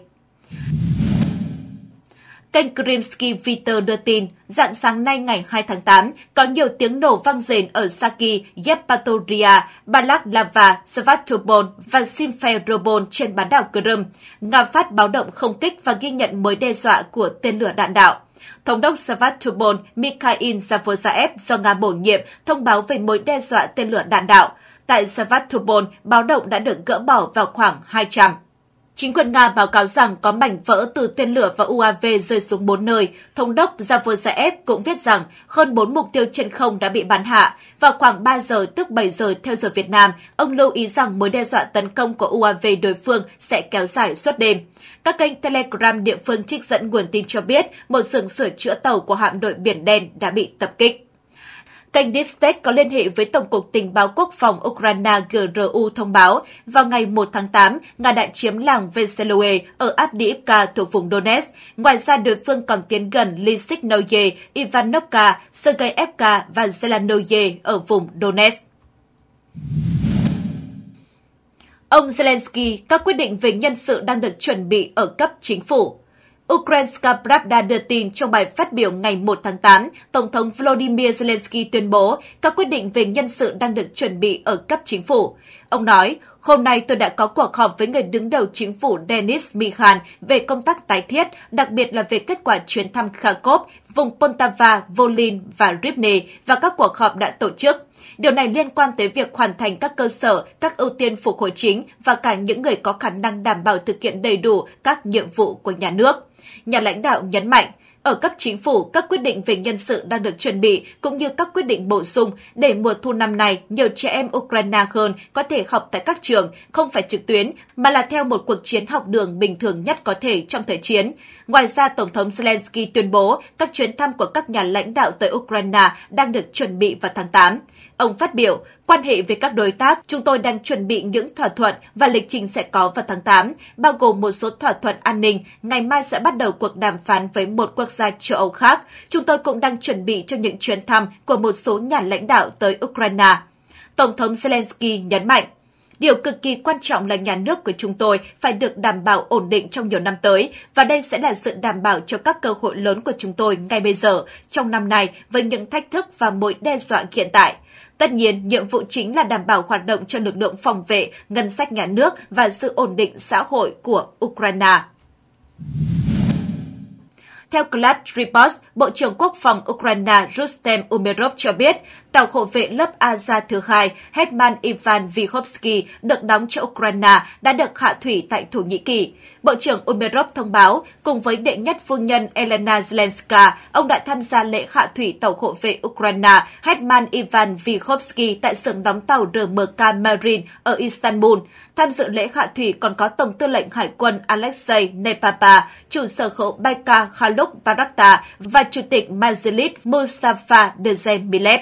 C: Kênh Krimsky Viter đưa tin, dạng sáng nay ngày 2 tháng 8, có nhiều tiếng nổ vang rền ở Saki, Yepatoria, Balaklava, Svatopol và Simferopol trên bán đảo Crimea. Nga phát báo động không kích và ghi nhận mới đe dọa của tên lửa đạn đạo. Thống đốc Svatopol Mikhail Zavozaev do Nga bổ nhiệm thông báo về mối đe dọa tên lửa đạn đạo. Tại Svatopol, báo động đã được gỡ bỏ vào khoảng 200. Chính quyền Nga báo cáo rằng có mảnh vỡ từ tên lửa và UAV rơi xuống bốn nơi. Thống đốc Zavozaev cũng viết rằng hơn 4 mục tiêu trên không đã bị bắn hạ. Vào khoảng 3 giờ tức 7 giờ theo giờ Việt Nam, ông lưu ý rằng mối đe dọa tấn công của UAV đối phương sẽ kéo dài suốt đêm. Các kênh Telegram địa phương trích dẫn nguồn tin cho biết một xưởng sửa chữa tàu của hạm đội Biển Đen đã bị tập kích. Kênh Deep State có liên hệ với Tổng cục Tình báo Quốc phòng Ukraine GRU thông báo, vào ngày 1 tháng 8, Nga đã chiếm làng Veseloe ở Abdiivka thuộc vùng Donetsk. Ngoài ra, đối phương còn tiến gần Lysiknoye, Ivanovka, Sergeyevka và Zelanoye ở vùng Donetsk. Ông Zelensky, các quyết định về nhân sự đang được chuẩn bị ở cấp chính phủ. Ukrainska Pravda đưa tin trong bài phát biểu ngày 1 tháng 8, Tổng thống Volodymyr Zelensky tuyên bố các quyết định về nhân sự đang được chuẩn bị ở cấp chính phủ. Ông nói, hôm nay tôi đã có cuộc họp với người đứng đầu chính phủ Denis Mikhan về công tác tái thiết, đặc biệt là về kết quả chuyến thăm Kharkov, vùng Poltava, Volin và Rivne và các cuộc họp đã tổ chức. Điều này liên quan tới việc hoàn thành các cơ sở, các ưu tiên phục hồi chính và cả những người có khả năng đảm bảo thực hiện đầy đủ các nhiệm vụ của nhà nước nhà lãnh đạo nhấn mạnh, ở cấp chính phủ, các quyết định về nhân sự đang được chuẩn bị cũng như các quyết định bổ sung để mùa thu năm này nhiều trẻ em Ukraine hơn có thể học tại các trường, không phải trực tuyến mà là theo một cuộc chiến học đường bình thường nhất có thể trong thời chiến. Ngoài ra, Tổng thống Zelensky tuyên bố các chuyến thăm của các nhà lãnh đạo tới Ukraine đang được chuẩn bị vào tháng 8. Ông phát biểu, quan hệ với các đối tác, chúng tôi đang chuẩn bị những thỏa thuận và lịch trình sẽ có vào tháng 8, bao gồm một số thỏa thuận an ninh. Ngày mai sẽ bắt đầu cuộc đàm phán với một quốc gia châu Âu khác. Chúng tôi cũng đang chuẩn bị cho những chuyến thăm của một số nhà lãnh đạo tới Ukraine. Tổng thống Zelensky nhấn mạnh, Điều cực kỳ quan trọng là nhà nước của chúng tôi phải được đảm bảo ổn định trong nhiều năm tới và đây sẽ là sự đảm bảo cho các cơ hội lớn của chúng tôi ngay bây giờ, trong năm này với những thách thức và mối đe dọa hiện tại. Tất nhiên, nhiệm vụ chính là đảm bảo hoạt động cho lực lượng phòng vệ, ngân sách nhà nước và sự ổn định xã hội của Ukraine. Theo Clutch Report, Bộ trưởng Quốc phòng Ukraine Rustem Umerov cho biết, Tàu hộ vệ lớp Aza thứ hai Hetman Ivan Vyhovsky được đóng cho Ukraine đã được hạ thủy tại Thổ Nhĩ Kỳ. Bộ trưởng Umerov thông báo, cùng với đệ nhất phu nhân Elena Zelenska, ông đã tham gia lễ hạ thủy tàu hộ vệ Ukraine Hetman Ivan Vyhovsky tại sườn đóng tàu RMK Marine ở Istanbul. Tham dự lễ hạ thủy còn có Tổng tư lệnh Hải quân Alexei Nepapa, chủ sở hữu Baika Khaluk Barakta và Chủ tịch Majlis Mustafa Dezemilev.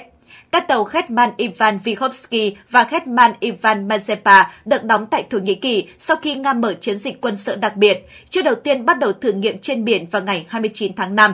C: Các tàu Hetman Ivan Vyhovsky và Hetman Ivan Mazepa được đóng tại Thổ Nhĩ Kỳ sau khi Nga mở chiến dịch quân sự đặc biệt, chưa đầu tiên bắt đầu thử nghiệm trên biển vào ngày 29 tháng 5.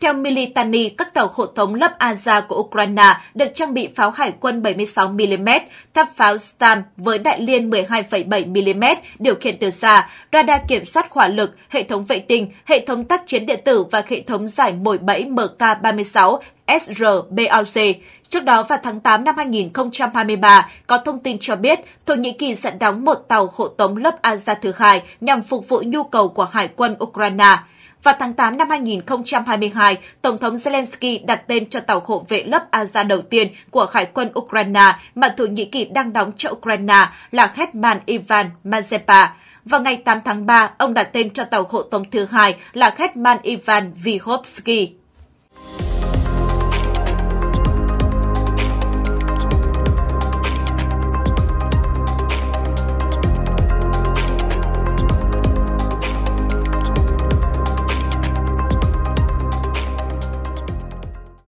C: Theo Militani, các tàu hộ thống lớp Aza của Ukraine được trang bị pháo hải quân 76mm, tháp pháo STAM với đại liên 12,7mm điều khiển từ xa, radar kiểm soát hỏa lực, hệ thống vệ tinh, hệ thống tác chiến điện tử và hệ thống giải mồi bẫy MK-36 SRBOC. Trước đó vào tháng 8 năm 2023, có thông tin cho biết Thổ Nhĩ Kỳ sẽ đóng một tàu hộ tống lớp Aza thứ hai nhằm phục vụ nhu cầu của Hải quân Ukraine. Vào tháng 8 năm 2022, Tổng thống Zelensky đặt tên cho tàu hộ vệ lớp Aza đầu tiên của Hải quân Ukraine mà Thổ Nhĩ Kỳ đang đóng cho Ukraine là Hetman Ivan Mazepa. Vào ngày 8 tháng 3, ông đặt tên cho tàu hộ tống thứ hai là Hetman Ivan Vyhovsky.